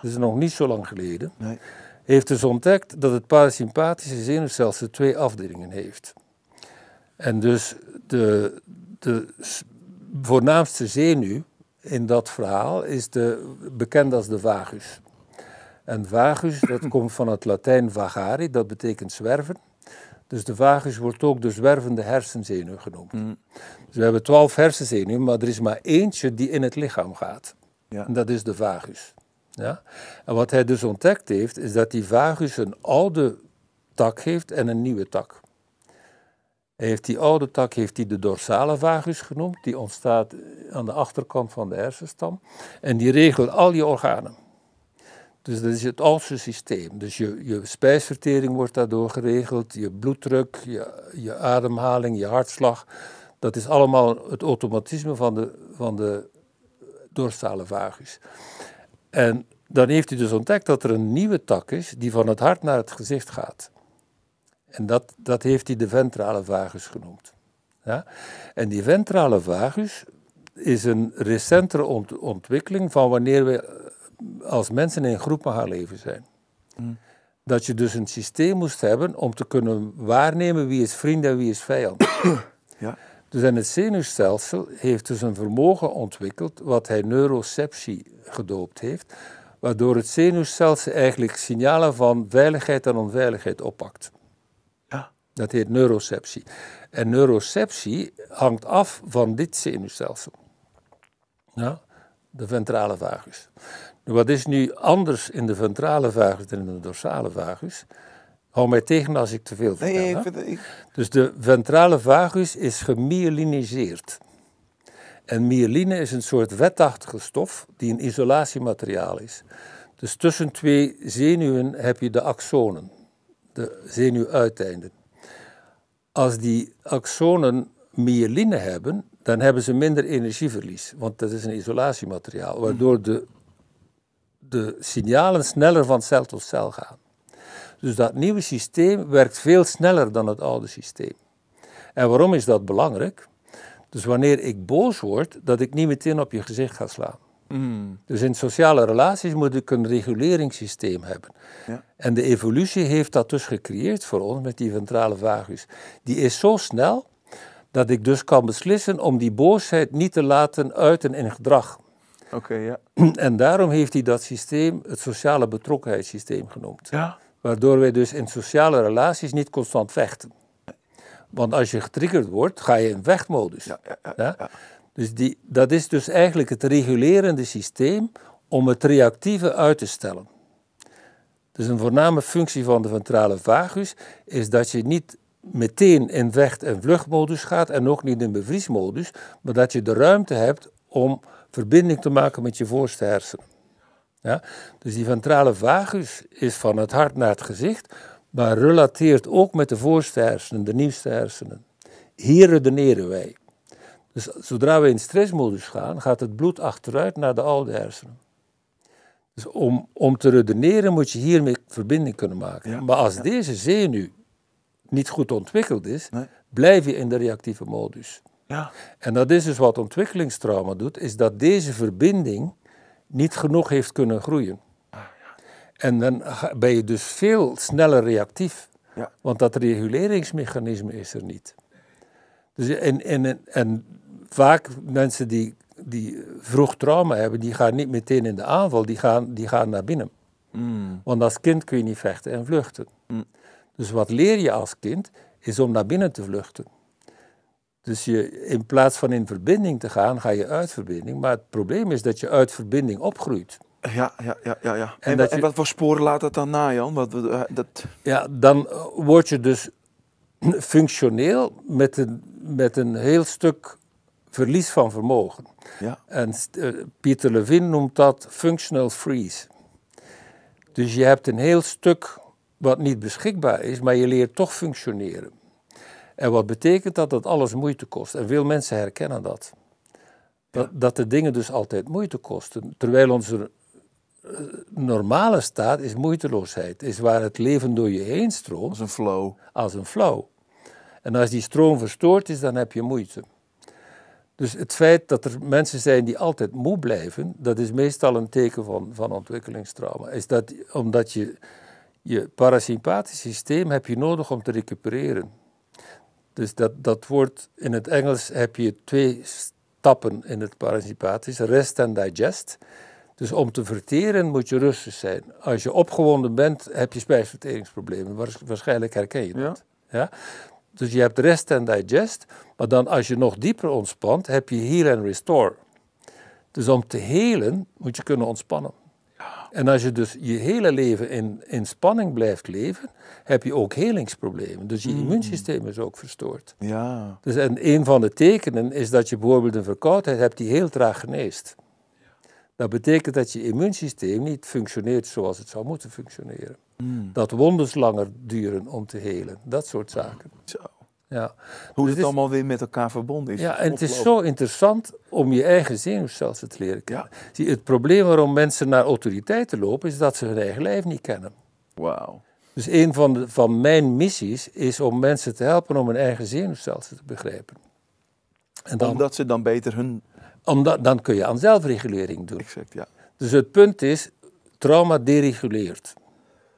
dus nog niet zo lang geleden, nee. heeft dus ontdekt dat het parasympathische zenuwstelsel twee afdelingen heeft. En dus de, de voornaamste zenuw in dat verhaal is de, bekend als de vagus. En vagus, dat <clears throat> komt van het Latijn vagari, dat betekent zwerven. Dus de vagus wordt ook de zwervende hersenzenuw genoemd. Mm. Dus we hebben twaalf hersenzenuwen, maar er is maar eentje die in het lichaam gaat. Ja. En dat is de vagus. Ja? En wat hij dus ontdekt heeft, is dat die vagus een oude tak heeft en een nieuwe tak. heeft die oude tak heeft hij de dorsale vagus genoemd, die ontstaat aan de achterkant van de hersenstam. En die regelt al je organen. Dus dat is het oudste systeem. Dus je, je spijsvertering wordt daardoor geregeld, je bloeddruk, je, je ademhaling, je hartslag. Dat is allemaal het automatisme van de, van de dorsale vagus. En dan heeft hij dus ontdekt dat er een nieuwe tak is die van het hart naar het gezicht gaat. En dat, dat heeft hij de ventrale vagus genoemd. Ja? En die ventrale vagus is een recentere ontwikkeling van wanneer we eh, als mensen in groepen gaan leven zijn. Hmm. Dat je dus een systeem moest hebben om te kunnen waarnemen wie is vriend en wie is vijand. Ja. Dus en het zenuwstelsel heeft dus een vermogen ontwikkeld wat hij neuroceptie gedoopt heeft, waardoor het zenuwstelsel eigenlijk signalen van veiligheid en onveiligheid oppakt. Ja. Dat heet neuroceptie. En neuroceptie hangt af van dit zenuwstelsel. Ja, de ventrale vagus. Wat is nu anders in de ventrale vagus dan in de dorsale vagus? Hou mij tegen als ik te veel vertel. Nee, Dus de ventrale vagus is gemyeliniseerd. En myeline is een soort wetachtige stof die een isolatiemateriaal is. Dus tussen twee zenuwen heb je de axonen, de zenuwuiteinden. Als die axonen myeline hebben, dan hebben ze minder energieverlies, want dat is een isolatiemateriaal, waardoor de, de signalen sneller van cel tot cel gaan. Dus dat nieuwe systeem werkt veel sneller dan het oude systeem. En waarom is dat belangrijk? Dus wanneer ik boos word, dat ik niet meteen op je gezicht ga slaan. Hmm. Dus in sociale relaties moet ik een reguleringssysteem hebben. Ja. En de evolutie heeft dat dus gecreëerd voor ons met die ventrale vagus. Die is zo snel dat ik dus kan beslissen om die boosheid niet te laten uiten in gedrag. Oké, ja. <clears throat> En daarom heeft hij dat systeem het sociale betrokkenheidssysteem genoemd. Ja. Waardoor wij dus in sociale relaties niet constant vechten. Want als je getriggerd wordt, ga je in vechtmodus. Ja, dus die, dat is dus eigenlijk het regulerende systeem om het reactieve uit te stellen. Dus een voorname functie van de ventrale vagus is dat je niet meteen in vecht- en vluchtmodus gaat en ook niet in bevriesmodus, maar dat je de ruimte hebt om verbinding te maken met je voorste hersenen. Ja? Dus die ventrale vagus is van het hart naar het gezicht, maar relateert ook met de voorste hersenen, de nieuwste hersenen. Hier redeneren wij. Dus zodra we in stressmodus gaan, gaat het bloed achteruit naar de oude hersenen. Dus om, om te redeneren moet je hiermee verbinding kunnen maken. maar als deze zenuw niet goed ontwikkeld is, blijf je in de reactieve modus. Ja. En dat is dus wat ontwikkelingstrauma doet, is dat deze verbinding niet genoeg heeft kunnen groeien. En dan ben je dus veel sneller reactief, ja. want dat reguleringsmechanisme is er niet. Dus en, en, en vaak mensen die, die vroeg trauma hebben, die gaan niet meteen in de aanval, die gaan, die gaan naar binnen. Hmm. Want als kind kun je niet vechten en vluchten. Hmm. Dus wat leer je als kind is om naar binnen te vluchten. Dus je, in plaats van in verbinding te gaan, ga je uit verbinding. Maar het probleem is dat je uit verbinding opgroeit. Ja, ja, ja, ja. ja. En, wat voor sporen laat dat dan na, Jan? Wat, eh, dat... Ja, dan eh, word je dus <clears throat> functioneel met een, met een heel stuk verlies van vermogen. Ja. En eh, Pieter Levin noemt dat functional freeze. Dus je hebt een heel stuk wat niet beschikbaar is, maar je leert toch functioneren. En wat betekent dat? Dat alles moeite kost. En veel mensen herkennen dat. Dat, dat de dingen dus altijd moeite kosten. Terwijl onze eh, normale staat is moeiteloosheid. Is waar het leven door je heen stroomt. Als een flow. Als een flow. En als die stroom verstoord is, dan heb je moeite. Dus het feit dat er mensen zijn die altijd moe blijven, dat is meestal een teken van, van ontwikkelingstrauma. Is dat omdat je je parasympathisch systeem heb je nodig om te recupereren. Dus dat, dat woord in het Engels heb je twee stappen in het parasympathisch: rest en digest. Dus om te verteren moet je rustig zijn. Als je opgewonden bent, heb je spijsverteringsproblemen. Waarschijnlijk herken je dat. Ja. Dus je hebt rest en digest. Maar dan als je nog dieper ontspant, heb je heal en restore. Dus om te helen moet je kunnen ontspannen. En als je dus je hele leven in, in spanning blijft leven, heb je ook helingsproblemen. Dus je hmm. immuunsysteem is ook verstoord. Ja. Dus en een van de tekenen is dat je bijvoorbeeld een verkoudheid hebt die heel traag geneest. Dat betekent dat je immuunsysteem niet functioneert zoals het zou moeten functioneren. Hmm. Dat wonden langer duren om te helen, dat soort zaken. Zo. Ja. Hoe dus het, allemaal weer met elkaar verbonden is. Ja, en het is zo interessant om je eigen zenuwstelsel te leren kennen. Ja. Zie, het probleem waarom mensen naar autoriteiten lopen, is dat ze hun eigen lijf niet kennen. Wauw. Dus een van, de, van mijn missies is om mensen te helpen om hun eigen zenuwstelsel te begrijpen. En dan, omdat ze dan beter hun... Omdat, dan kun je aan zelfregulering doen. Exact, ja. Dus het punt is, trauma dereguleert.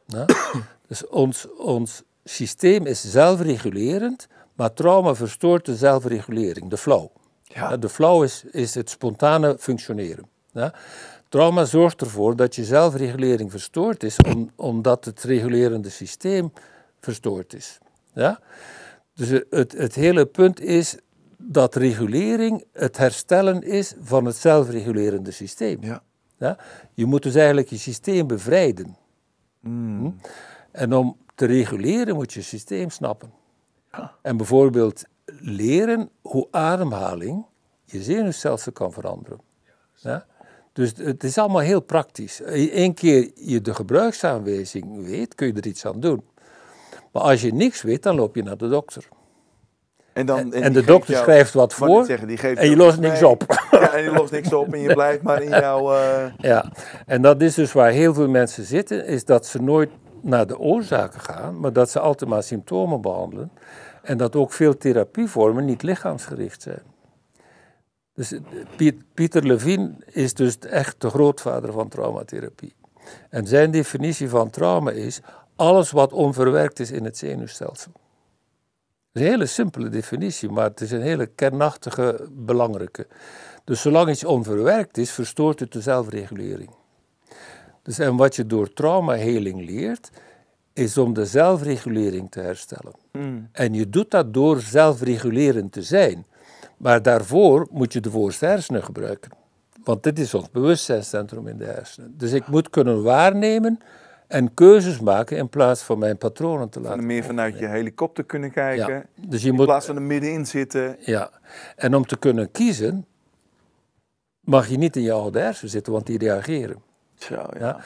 Ja? <coughs> dus ons, ons systeem is zelfregulerend maar trauma verstoort de zelfregulering, de flow. Ja. De flow is, is het spontane functioneren. Ja. Trauma zorgt ervoor dat je zelfregulering verstoord is, omdat het regulerende systeem verstoord is. Ja? Dus het, het hele punt is dat regulering het herstellen is van het zelfregulerende systeem. Ja. ja? Je moet dus eigenlijk je systeem bevrijden. Hmm. Hm? En om te reguleren moet je systeem snappen. En bijvoorbeeld leren hoe ademhaling je zenuwstelsel kan veranderen. Ja? Dus het is allemaal heel praktisch. Eén keer je de gebruiksaanwijzing weet, kun je er iets aan doen. Maar als je niks weet, dan loop je naar de dokter. En, dan, en, de dokter schrijft wat voor en je lost niks op. en je lost niks op en je blijft maar in jouw... Eh, ja, en dat is dus waar heel veel mensen zitten, is dat ze nooit naar de oorzaken gaan, maar dat ze altijd maar symptomen behandelen. En dat ook veel therapievormen niet lichaamsgericht zijn. Dus eh, Pieter Levine is dus echt de grootvader van traumatherapie. En zijn definitie van trauma is alles wat onverwerkt is in het zenuwstelsel. is een hele simpele definitie, maar het is een hele kernachtige, belangrijke. Dus zolang iets onverwerkt is, verstoort het de zelfregulering. Dus en wat je door traumaheling leert, is om de zelfregulering te herstellen. Hmm. En je doet dat door zelfregulerend te zijn. Maar daarvoor moet je de voorste hersenen gebruiken. Want dit is ons bewustzijnscentrum in de hersenen. Dus ik moet kunnen waarnemen en keuzes maken in plaats van mijn patronen te laten. En meer vanuit je helikopter kunnen kijken. dus je in moet, plaats van er middenin zitten. Ja, en om te kunnen kiezen mag je niet in je oude hersenen zitten, want die reageren ja.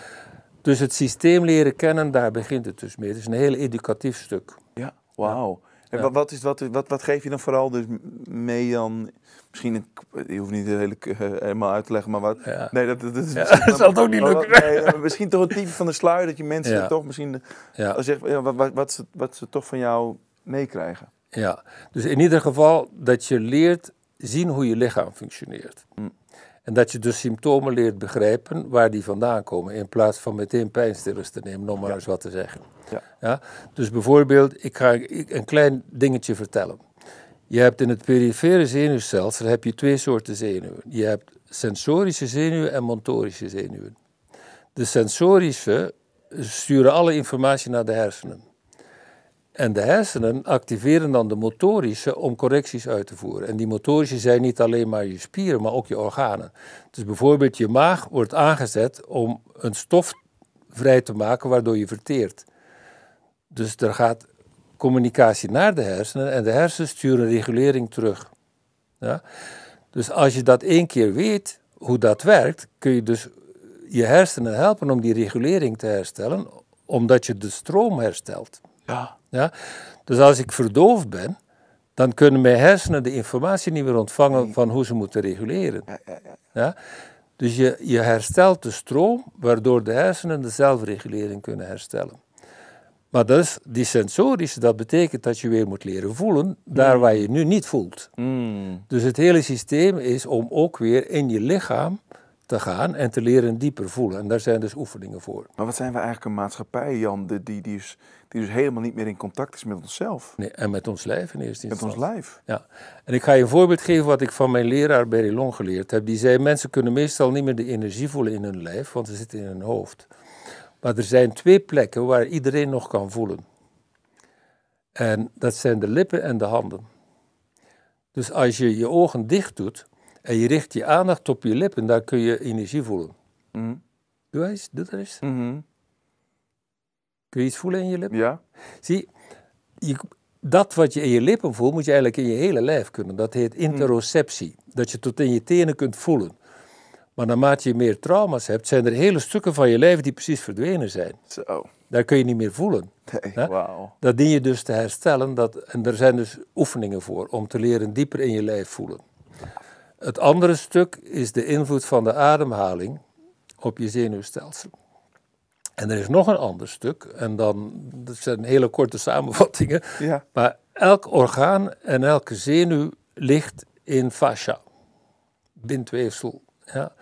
Dus het systeem leren kennen, daar begint het dus mee. Het is een heel educatief stuk. Ja, wauw. En wat, is, wat, wat, wat geef je dan vooral dus mee dan? Misschien, een, je hoeft niet eh, helemaal uit te leggen, maar wat? Nee, dat, dat, dat, <laughs> zal het ook niet lukken. Eh, misschien toch een type van de sluier dat je mensen toch misschien ja, wat, wat, wat, ze, wat ze toch van jou meekrijgen. Ja, dus in ieder geval dat je leert zien hoe je lichaam functioneert. Hm. En dat je dus symptomen leert begrijpen waar die vandaan komen. In plaats van meteen pijnstillers te nemen, om maar eens wat te zeggen. Ja. ja. Dus bijvoorbeeld, ik ga een klein dingetje vertellen. Je hebt in het perifere zenuwstelsel heb je twee soorten zenuwen. Je hebt sensorische zenuwen en motorische zenuwen. De sensorische sturen alle informatie naar de hersenen. En de hersenen activeren dan de motorische om correcties uit te voeren. En die motorische zijn niet alleen maar je spieren, maar ook je organen. Dus bijvoorbeeld je maag wordt aangezet om een stof vrij te maken waardoor je verteert. Dus er gaat communicatie naar de hersenen en de hersenen sturen regulering terug. Ja? Dus als je dat één keer weet, hoe dat werkt, kun je dus je hersenen helpen om die regulering te herstellen, omdat je de stroom herstelt. Ja. Ja? Dus als ik verdoofd ben, dan kunnen mijn hersenen de informatie niet meer ontvangen van hoe ze moeten reguleren. Ja? Dus je, je herstelt de stroom waardoor de hersenen de zelfregulering kunnen herstellen. Maar dus die sensorische, dat betekent dat je weer moet leren voelen daar mm. waar je nu niet voelt. Mm. Dus het hele systeem is om ook weer in je lichaam te gaan en te leren dieper voelen. En daar zijn dus oefeningen voor. Maar wat zijn we eigenlijk een maatschappij, Jan, die, dus, die dus helemaal niet meer in contact is met onszelf? Nee, en met ons lijf in eerste instantie. Met ons lijf. Ja. En ik ga je een voorbeeld geven wat ik van mijn leraar Berry Long geleerd heb. Die zei, mensen kunnen meestal niet meer de energie voelen in hun lijf, want ze zitten in hun hoofd. Maar er zijn twee plekken waar iedereen nog kan voelen. En dat zijn de lippen en de handen. Dus als je je ogen dicht doet en je richt je aandacht op je lippen, daar kun je energie voelen. Doe mhm. dat eens, mhm. Kun je iets voelen in je lippen? Ja. Zie, dat wat je in je lippen voelt, moet je eigenlijk in je hele lijf kunnen. Dat heet mhm. interoceptie. Dat je tot in je tenen kunt voelen. Maar naarmate je meer trauma's hebt, zijn er hele stukken van je lijf die precies verdwenen zijn. Zo. Daar kun je niet meer voelen. Nee, wow. Dat dien je dus te herstellen. Dat, en er zijn dus oefeningen voor om te leren dieper in je lijf voelen. Het andere stuk is de invloed van de ademhaling op je zenuwstelsel. En er is nog een ander stuk, en dan, dat zijn hele korte samenvattingen, maar elk orgaan en elke zenuw ligt in fascia, bindweefsel. Ja.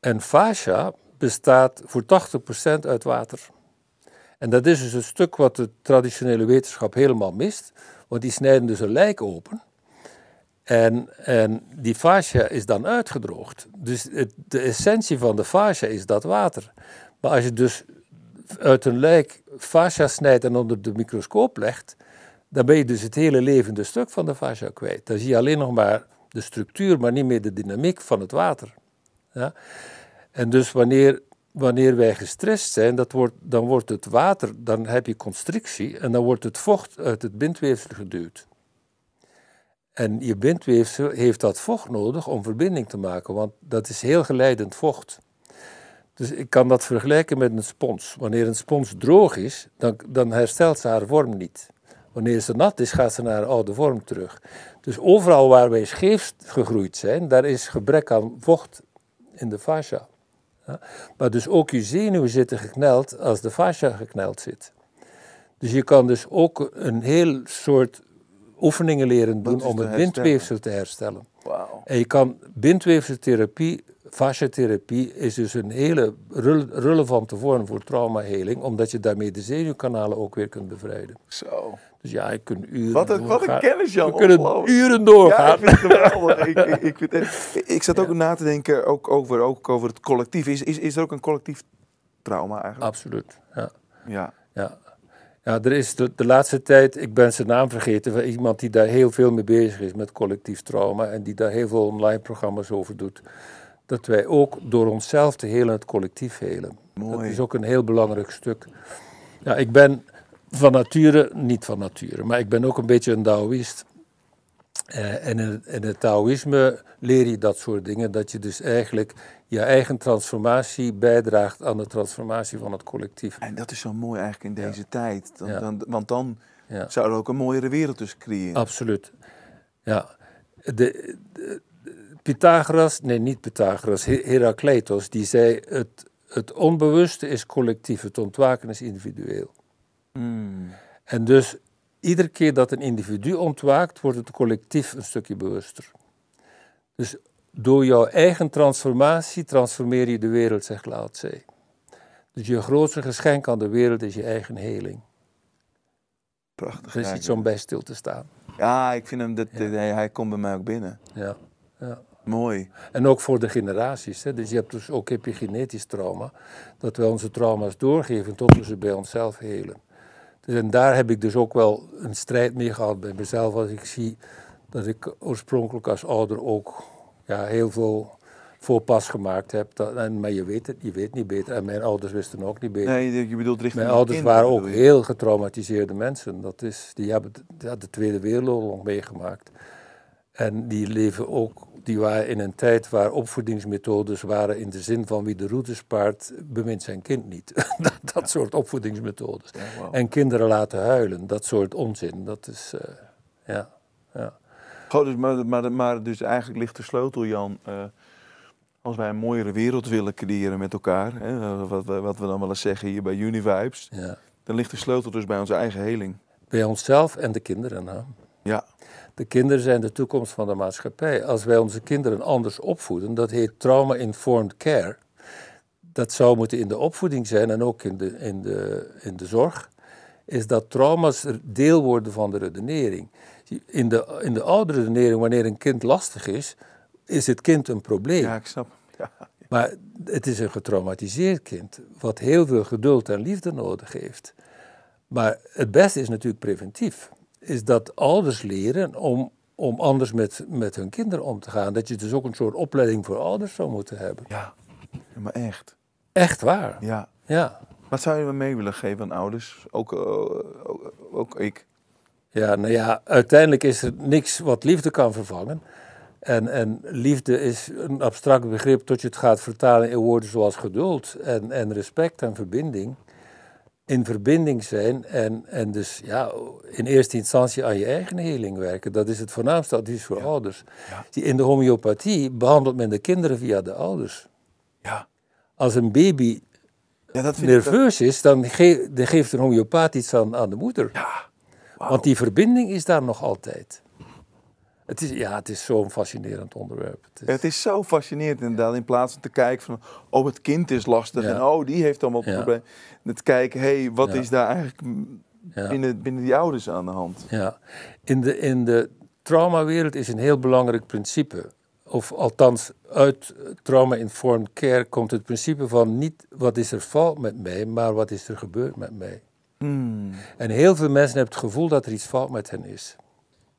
En fascia bestaat voor 80% uit water. En dat is dus een stuk wat de traditionele wetenschap helemaal mist, want die snijden dus een lijk open. En, en die fascia is dan uitgedroogd. Dus de essentie van de fascia is dat water. Maar als je dus uit een lijk fascia snijdt en onder de microscoop legt, dan ben je dus het hele levende stuk van de fascia kwijt. Dan zie je alleen nog maar de structuur, maar niet meer de dynamiek van het water. Ja? En dus wanneer, wanneer wij gestrest zijn, dat wordt, dan wordt het water, dan heb je constrictie en dan wordt het vocht uit het bindweefsel geduwd. En je bindweefsel heeft dat vocht nodig om verbinding te maken, want dat is heel geleidend vocht. Dus ik kan dat vergelijken met een spons. Wanneer een spons droog is, dan, dan herstelt ze haar vorm niet. Wanneer ze nat is, gaat ze naar haar oude vorm terug. Dus overal waar wij scheef gegroeid zijn, daar is gebrek aan vocht in de fascia. Maar dus ook je zenuwen zitten gekneld als de fascia gekneld zit. Dus je kan dus ook een heel soort oefeningen leren doen om het bindweefsel te herstellen. En je kan bindweefseltherapie, fasciatherapie, is dus een hele relevante vorm voor traumaheling, omdat je daarmee de zenuwkanalen ook weer kunt bevrijden. Zo. Dus ja, ik kan uren Wat een, doorgaan. wat een kennis, Jan. We kunnen uren doorgaan. Ja, ik geweldig. <laughs> ik, ik, ik, ik zat ook na te denken ook over, ook over het collectief. Is, is, is er ook een collectief trauma eigenlijk? Absoluut, ja. Ja. ja. Ja, er is de, de, laatste tijd, ik ben zijn naam vergeten, van iemand die daar heel veel mee bezig is met collectief trauma en die daar heel veel online programma's over doet. Dat wij ook door onszelf te helen het collectief helen. Mooi. Dat is ook een heel belangrijk stuk. Ja, ik ben van nature, niet van nature, maar ik ben ook een beetje een Daoïst. Eh, en in, het Taoïsme leer je dat soort dingen, dat je dus eigenlijk je eigen transformatie bijdraagt aan de transformatie van het collectief. En dat is zo mooi eigenlijk in deze tijd, dan, dan, want dan zou er ook een mooiere wereld dus creëren. Absoluut, ja. De, Pythagoras, nee niet Pythagoras, Herakleitos, die zei het, het onbewuste is collectief, het ontwaken is individueel. Hmm. En dus iedere keer dat een individu ontwaakt, wordt het collectief een stukje bewuster. Dus door jouw eigen transformatie transformeer je de wereld, zegt Lao Tse. Dus je grootste geschenk aan de wereld is je eigen heling. Prachtig. Er is iets om bij stil te staan. Ja, ik vind hem, dat, eh, hij, komt bij mij ook binnen. Ja. ja. Mooi. En ook voor de generaties. Hè? Dus je hebt dus ook heb je genetisch trauma. Dat wij onze trauma's doorgeven tot we ze bij onszelf helen. Dus en daar heb ik dus ook wel een strijd mee gehad bij mezelf. Als ik zie dat ik oorspronkelijk als ouder ook ja, heel veel voorpas gemaakt heb. Dat, en, maar je weet het, je weet niet beter. En mijn ouders wisten ook niet beter. Nee, je bedoelt richting Mijn ouders waren ook heel getraumatiseerde mensen. Dat is, die hebben de Tweede Wereldoorlog meegemaakt. En die leven ook die waren in een tijd waar opvoedingsmethodes waren in de zin van wie de route spaart, bemint zijn kind niet. <laughs> dat, soort opvoedingsmethodes. En kinderen laten huilen, dat soort onzin. Dat is, eh, ja. ja. Goh, dus, maar, maar, maar, dus eigenlijk ligt de sleutel, Jan, eh, als wij een mooiere wereld willen creëren met elkaar, hè, wat, wat, we dan wel eens zeggen hier bij Univibes, dan ligt de sleutel dus bij onze eigen heling. Bij onszelf en de kinderen. Hè? Ja. De kinderen zijn de toekomst van de maatschappij. Als wij onze kinderen anders opvoeden, dat heet trauma-informed care. Dat zou moeten in de opvoeding zijn en ook in de, in de, in de zorg. Is dat trauma's deel worden van de redenering. In de, in de oude redenering, wanneer een kind lastig is, is het kind een probleem. Ja, ik snap. Maar het is een getraumatiseerd kind, wat heel veel geduld en liefde nodig heeft. Maar het beste is natuurlijk preventief is dat ouders leren om, om anders met, met hun kinderen om te gaan. Dat je dus ook een soort opleiding voor ouders zou moeten hebben. Ja, maar echt. Echt waar? Ja. ja. Wat zou je me mee willen geven aan ouders? Ook, eh, ook, ook, ik. Ja, nou ja, uiteindelijk is er niks wat liefde kan vervangen. En, en liefde is een abstract begrip tot je het gaat vertalen in woorden zoals geduld en, en respect en verbinding in verbinding zijn en, en dus ja, in eerste instantie aan je eigen heling werken. Dat is het voornaamste advies voor ouders. Ja. In de homeopathie behandelt men de kinderen via de ouders. Ja. Als een baby nerveus dat... is, dan, geeft een homeopaat iets aan, aan de moeder. Ja. Want die verbinding is daar nog altijd. Het is, ja, het is zo'n fascinerend onderwerp. Het is... zo fascinerend inderdaad, in plaats van te kijken van, oh, het kind is lastig en oh, die heeft allemaal ja. problemen. Het kijken, hé, hey, wat is daar eigenlijk binnen, binnen die ouders aan de hand? Ja, in de, in de traumawereld is een heel belangrijk principe, of althans uit trauma-informed care komt het principe van niet wat is er fout met mij, maar wat is er gebeurd met mij. Hmm. En heel veel mensen hebben het gevoel dat er iets fout met hen is.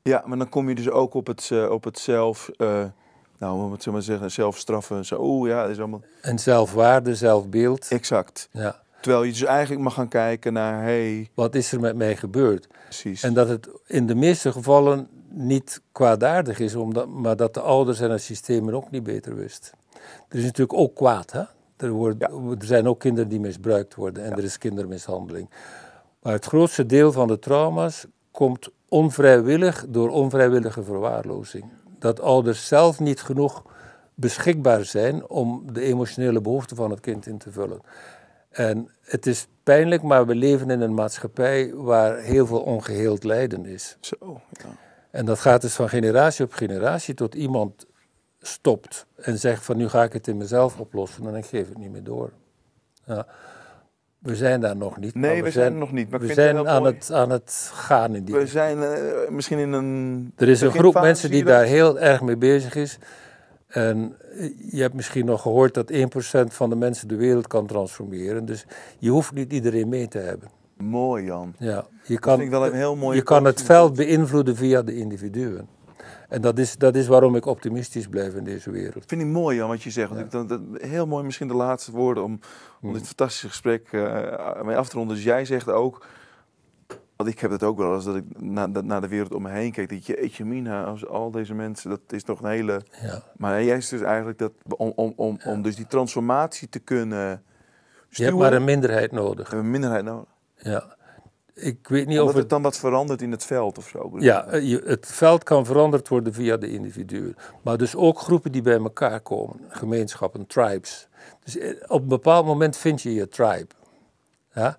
Ja, maar dan kom je dus ook op het, eh, op het zelf, uh, nou, om het zo maar zeggen, straffen. Zo, oeh, ja, is allemaal... En zelfwaarde, zelfbeeld. Exact. Ja. Terwijl je dus eigenlijk mag gaan kijken naar, hey... Wat is er met mij gebeurd? Precies. En dat het in de meeste gevallen niet kwaadaardig is, omdat, maar dat de ouders en het systeem er ook niet beter wist. Er is natuurlijk ook kwaad, hè? Er, wordt, er zijn ook kinderen die misbruikt worden en er is kindermishandeling. Maar het grootste deel van de trauma's komt onvrijwillig door onvrijwillige verwaarlozing. Dat ouders zelf niet genoeg beschikbaar zijn om de emotionele behoeften van het kind in te vullen. En het is pijnlijk, maar we leven in een maatschappij waar heel veel ongeheeld lijden is. Zo, ja. En dat gaat dus van generatie op generatie tot iemand stopt en zegt van nu ga ik het in mezelf oplossen en ik geef het niet meer door. Ja. We zijn daar nog niet. Nee, we, zijn er nog niet. Maar we zijn aan het, aan het gaan in die. We zijn eh, misschien in een. Er is een groep mensen die daar heel erg mee bezig is. En eh, je hebt misschien nog gehoord dat 1% van de mensen de wereld kan transformeren. Dus je hoeft niet iedereen mee te hebben. Mooi, Jan. Ja, je kan, dat vind ik wel een heel mooi. je kan het veld beïnvloeden via de individuen. En dat is, dat is waarom ik optimistisch blijf in deze wereld. Ik vind ik mooi, wat je zegt. dat, dat, heel mooi, misschien de laatste woorden om, om mhm. dit fantastische gesprek eh, eh, mee af te ronden. Dus jij zegt ook, want ik heb dat ook wel als dat ik naar de wereld om me heen kijk. Dat je, Jemina, als al deze mensen, dat is nog een hele... Ja. Maar jij is dus eigenlijk dat, om, om, om, om dus die transformatie te kunnen sturen. Je hebt maar een minderheid nodig. Een minderheid nodig. Ja ik weet niet of... het dan wat verandert in het veld of zo? Ja, eh, het veld kan veranderd worden via de individuen. Maar dus ook groepen die bij elkaar komen. Gemeenschappen, tribes. Dus eh, op een bepaald moment vind je je tribe. Ja? Hoe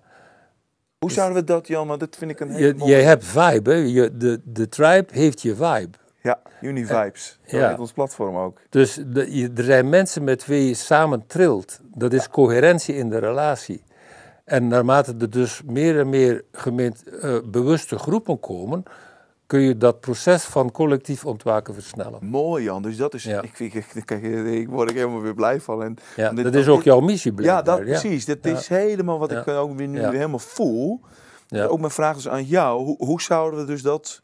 dus- zouden we dat, Jan? Want dat vind ik een hele je, hebt vibe, hè? Je, de, de tribe heeft je vibe. Ja, Univibes. Eh, dat ja. ons platform ook. Dus de, er zijn mensen met wie je samen trilt. Dat is coherentie in de relatie. En naarmate er dus meer en meer gemeent, eh, bewuste groepen komen, kun je dat proces van collectief ontwaken versnellen. Mooi Jan, dus dat is, ik, ik, ik, word helemaal weer blij van. En, dit, dat is ook jouw missie Ja, dat, ja. precies. Dat is helemaal wat ik eh, ook weer nu helemaal voel. ook mijn vraag is aan jou, hoe, hoe zouden we dus dat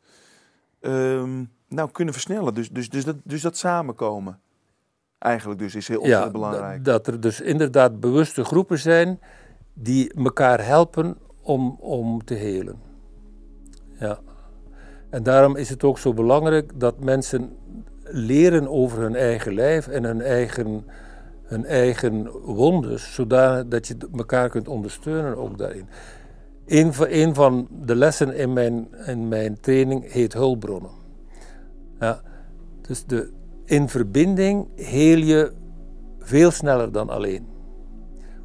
ehm, nou kunnen versnellen? Dus, dus, dus, dat, dus dat samenkomen eigenlijk dus is heel ontzettend belangrijk. Dat er dus inderdaad bewuste groepen zijn die elkaar helpen om, om te helen. Ja. En daarom is het ook zo belangrijk dat mensen leren over hun eigen lijf en hun eigen, hun eigen wondes, zodat je elkaar kunt ondersteunen ook daarin. Een van, een van de lessen in mijn, in mijn training heet hulpbronnen. Ja, dus de, in verbinding heel je veel sneller dan alleen.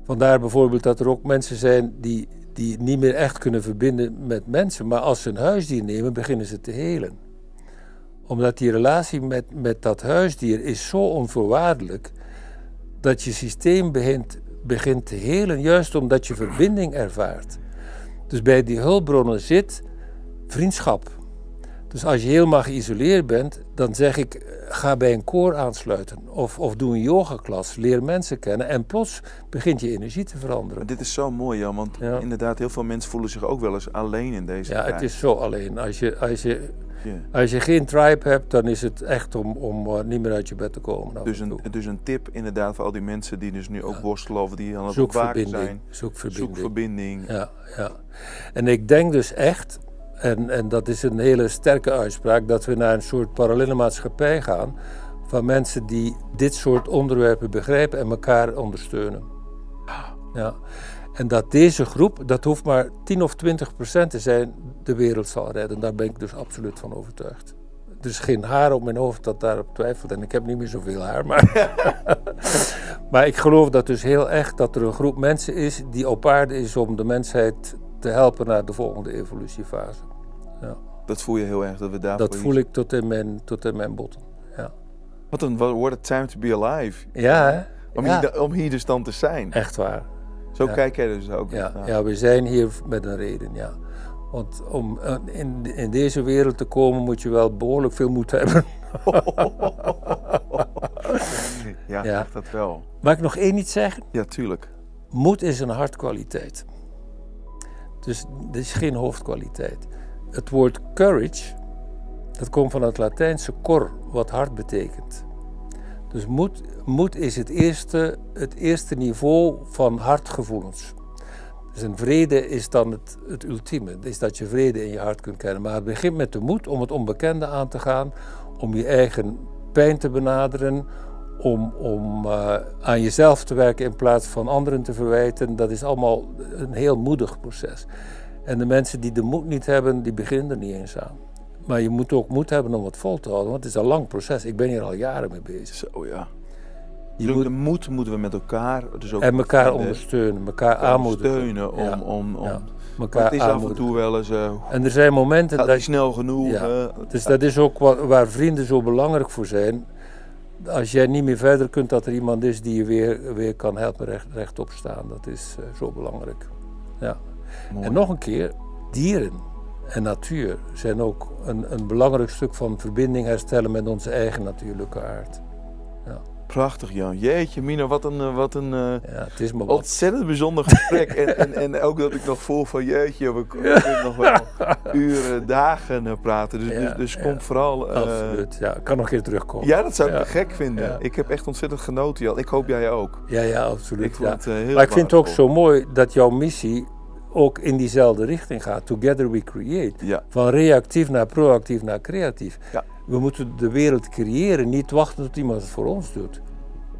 Vandaar bijvoorbeeld dat er ook mensen zijn die, die niet meer echt kunnen verbinden met mensen. Maar als ze een huisdier nemen, beginnen ze te helen. Omdat die relatie met, met dat huisdier is zo onvoorwaardelijk dat je systeem begint, begint te helen, juist omdat je verbinding ervaart. Dus bij die hulpbronnen zit vriendschap. Dus als je helemaal geïsoleerd bent, dan zeg ik: eh, ga bij een koor aansluiten. Of, of doe een yogaklas. Leer mensen kennen. En plots begint je energie te veranderen. dit is zo mooi, Jan. Want inderdaad, heel veel mensen voelen zich ook wel eens alleen in deze. tijd. Ja, het is zo alleen. Als je, als, je, als je geen tribe hebt, dan is het echt om, om eh, niet meer uit je bed te komen. Dus een, dus een tip inderdaad voor al die mensen die dus nu ook worstelen of die aan het Zoek zijn. Zoek verbinding. Zoek verbinding. Ja, ja. En ik denk dus echt en, en dat is een hele sterke uitspraak dat we naar een soort parallele maatschappij gaan van mensen die dit soort onderwerpen begrijpen en elkaar ondersteunen. Ja. En dat deze groep, dat hoeft maar 10 of 20 procent te zijn, de wereld zal redden. Daar ben ik dus absoluut van overtuigd. Er is dus geen haar op mijn hoofd dat daarop twijfelt. En ik heb niet meer zoveel haar. Maar, <laughs> maar ik geloof dat dus heel echt dat er een groep mensen is die op aarde is om de mensheid te helpen naar de volgende evolutiefase. Ja. Dat voel je heel erg, dat we daar. Dat voel ik tot in mijn, tot in mijn botten. Ja. Wat een what a time to be alive. Ja, Om, Hier, om hier dus dan te zijn. Echt waar. Zo kijken kijk jij dus ook. Ja. Naar. ja, we zijn hier met een reden, ja. Want om eh, in, in deze wereld te komen moet je wel behoorlijk veel moed hebben. <laughs> ja, dat wel. Mag ik nog één iets zeggen? Ja, tuurlijk. Moed is een hartkwaliteit. Dus het is geen hoofdkwaliteit. Het woord courage, dat komt van het Latijnse cor, wat hart betekent. Dus moed, moed is het eerste, het eerste niveau van hartgevoelens. Dus een vrede is dan het, het ultieme, is dat je vrede in je hart kunt kennen. Maar het begint met de moed om het onbekende aan te gaan, om je eigen pijn te benaderen, om, om eh, aan jezelf te werken in plaats van anderen te verwijten. Dat is allemaal een heel moedig proces. En de mensen die de moed niet hebben, die beginnen er niet eens aan. Maar je moet ook moed hebben om het vol te houden, want het is een lang proces. Ik ben hier al jaren mee bezig. Zo ja. Je moet... De moed moeten we met elkaar. Dus ook en elkaar ondersteunen, elkaar aanmoedigen. Ondersteunen om. Ja. om, om... het is af en toe wel eens. Eh, en er zijn momenten dat. is snel genoeg. Ja. dus dat is ook waar vrienden zo belangrijk voor zijn. Als jij niet meer verder kunt, dat er iemand is die je weer, weer kan helpen recht, rechtop staan. Dat is eh, zo belangrijk. Ja. En nog een keer, dieren en natuur zijn ook een, een belangrijk stuk van verbinding herstellen met onze eigen natuurlijke aard. Ja. Prachtig, Jan. Jeetje, Mina, wat een, eh, wat een eh, ja, het is ontzettend bijzonder gesprek. en, en, en, ook dat ik nog voel van, jeetje, we kunnen nog wel <laughs> uren, dagen eh, praten. Dus, dus, dus kom vooral... Absoluut, ja. Ik kan nog een keer terugkomen. Ja, dat zou ik gek vinden. Ik heb echt ontzettend genoten, Jan. Ik hoop jij ook. Ja, ja, absoluut. Ik vond het, heel maar ik vind het ook zo mooi dat jouw missie ook in diezelfde richting gaat. Together we create. Van reactief naar proactief naar creatief. Ja. We moeten de wereld creëren, niet wachten tot iemand het voor ons doet.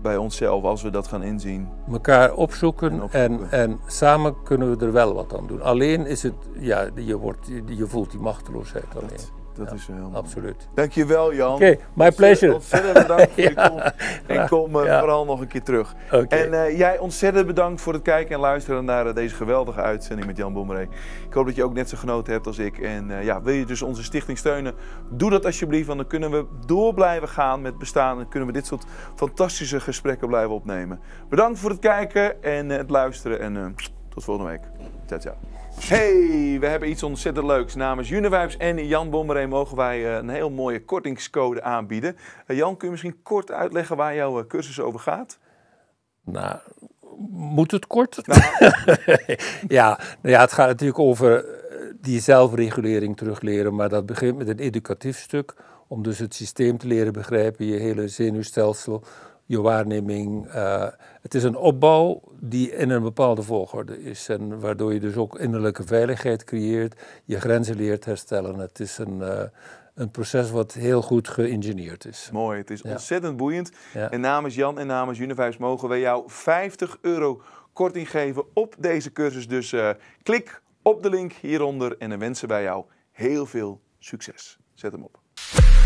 Bij onszelf, als we dat gaan inzien. Mekaar opzoeken en, en, samen kunnen we er wel wat aan doen. Alleen is het, ja, je, wordt, je voelt die machteloosheid alleen. Dat is heel Absoluut. Dankjewel Jan. Oké, my pleasure. Ontzettend bedankt voor je <laughs> komst. En kom eh, vooral nog een keer terug. En eh, jij ontzettend bedankt voor het kijken en luisteren naar eh, deze geweldige uitzending met Jan Bommeré. Ik hoop dat je ook net zo genoten hebt als ik. En ja, wil je dus onze stichting steunen? Doe dat alsjeblieft, want dan kunnen we door blijven gaan met bestaan. En kunnen we dit soort fantastische gesprekken blijven opnemen. Bedankt voor het kijken en het luisteren. En tot volgende week. Ciao, ciao. Hey, we hebben iets ontzettend leuks. Namens Univibes en Jan Bommeren mogen wij eh, een heel mooie kortingscode aanbieden. Eh, Jan, kun je misschien kort uitleggen waar jouw eh, cursus over gaat? Nou, moet het kort? Nou. <laughs> ja, nou ja, het gaat natuurlijk over die zelfregulering terugleren, maar dat begint met een educatief stuk. Om dus het systeem te leren begrijpen, je hele zenuwstelsel, je waarneming. Eh, het is een opbouw die in een bepaalde volgorde is. En waardoor je dus ook innerlijke veiligheid creëert, je grenzen leert herstellen. Het is een, eh, een proces wat heel goed geïngineerd is. Mooi, het is ontzettend boeiend. Ja. En namens Jan en namens Univice mogen wij jou 50 euro korting geven op deze cursus. Dus eh, klik op de link hieronder en dan wensen wij jou heel veel succes. Zet hem op.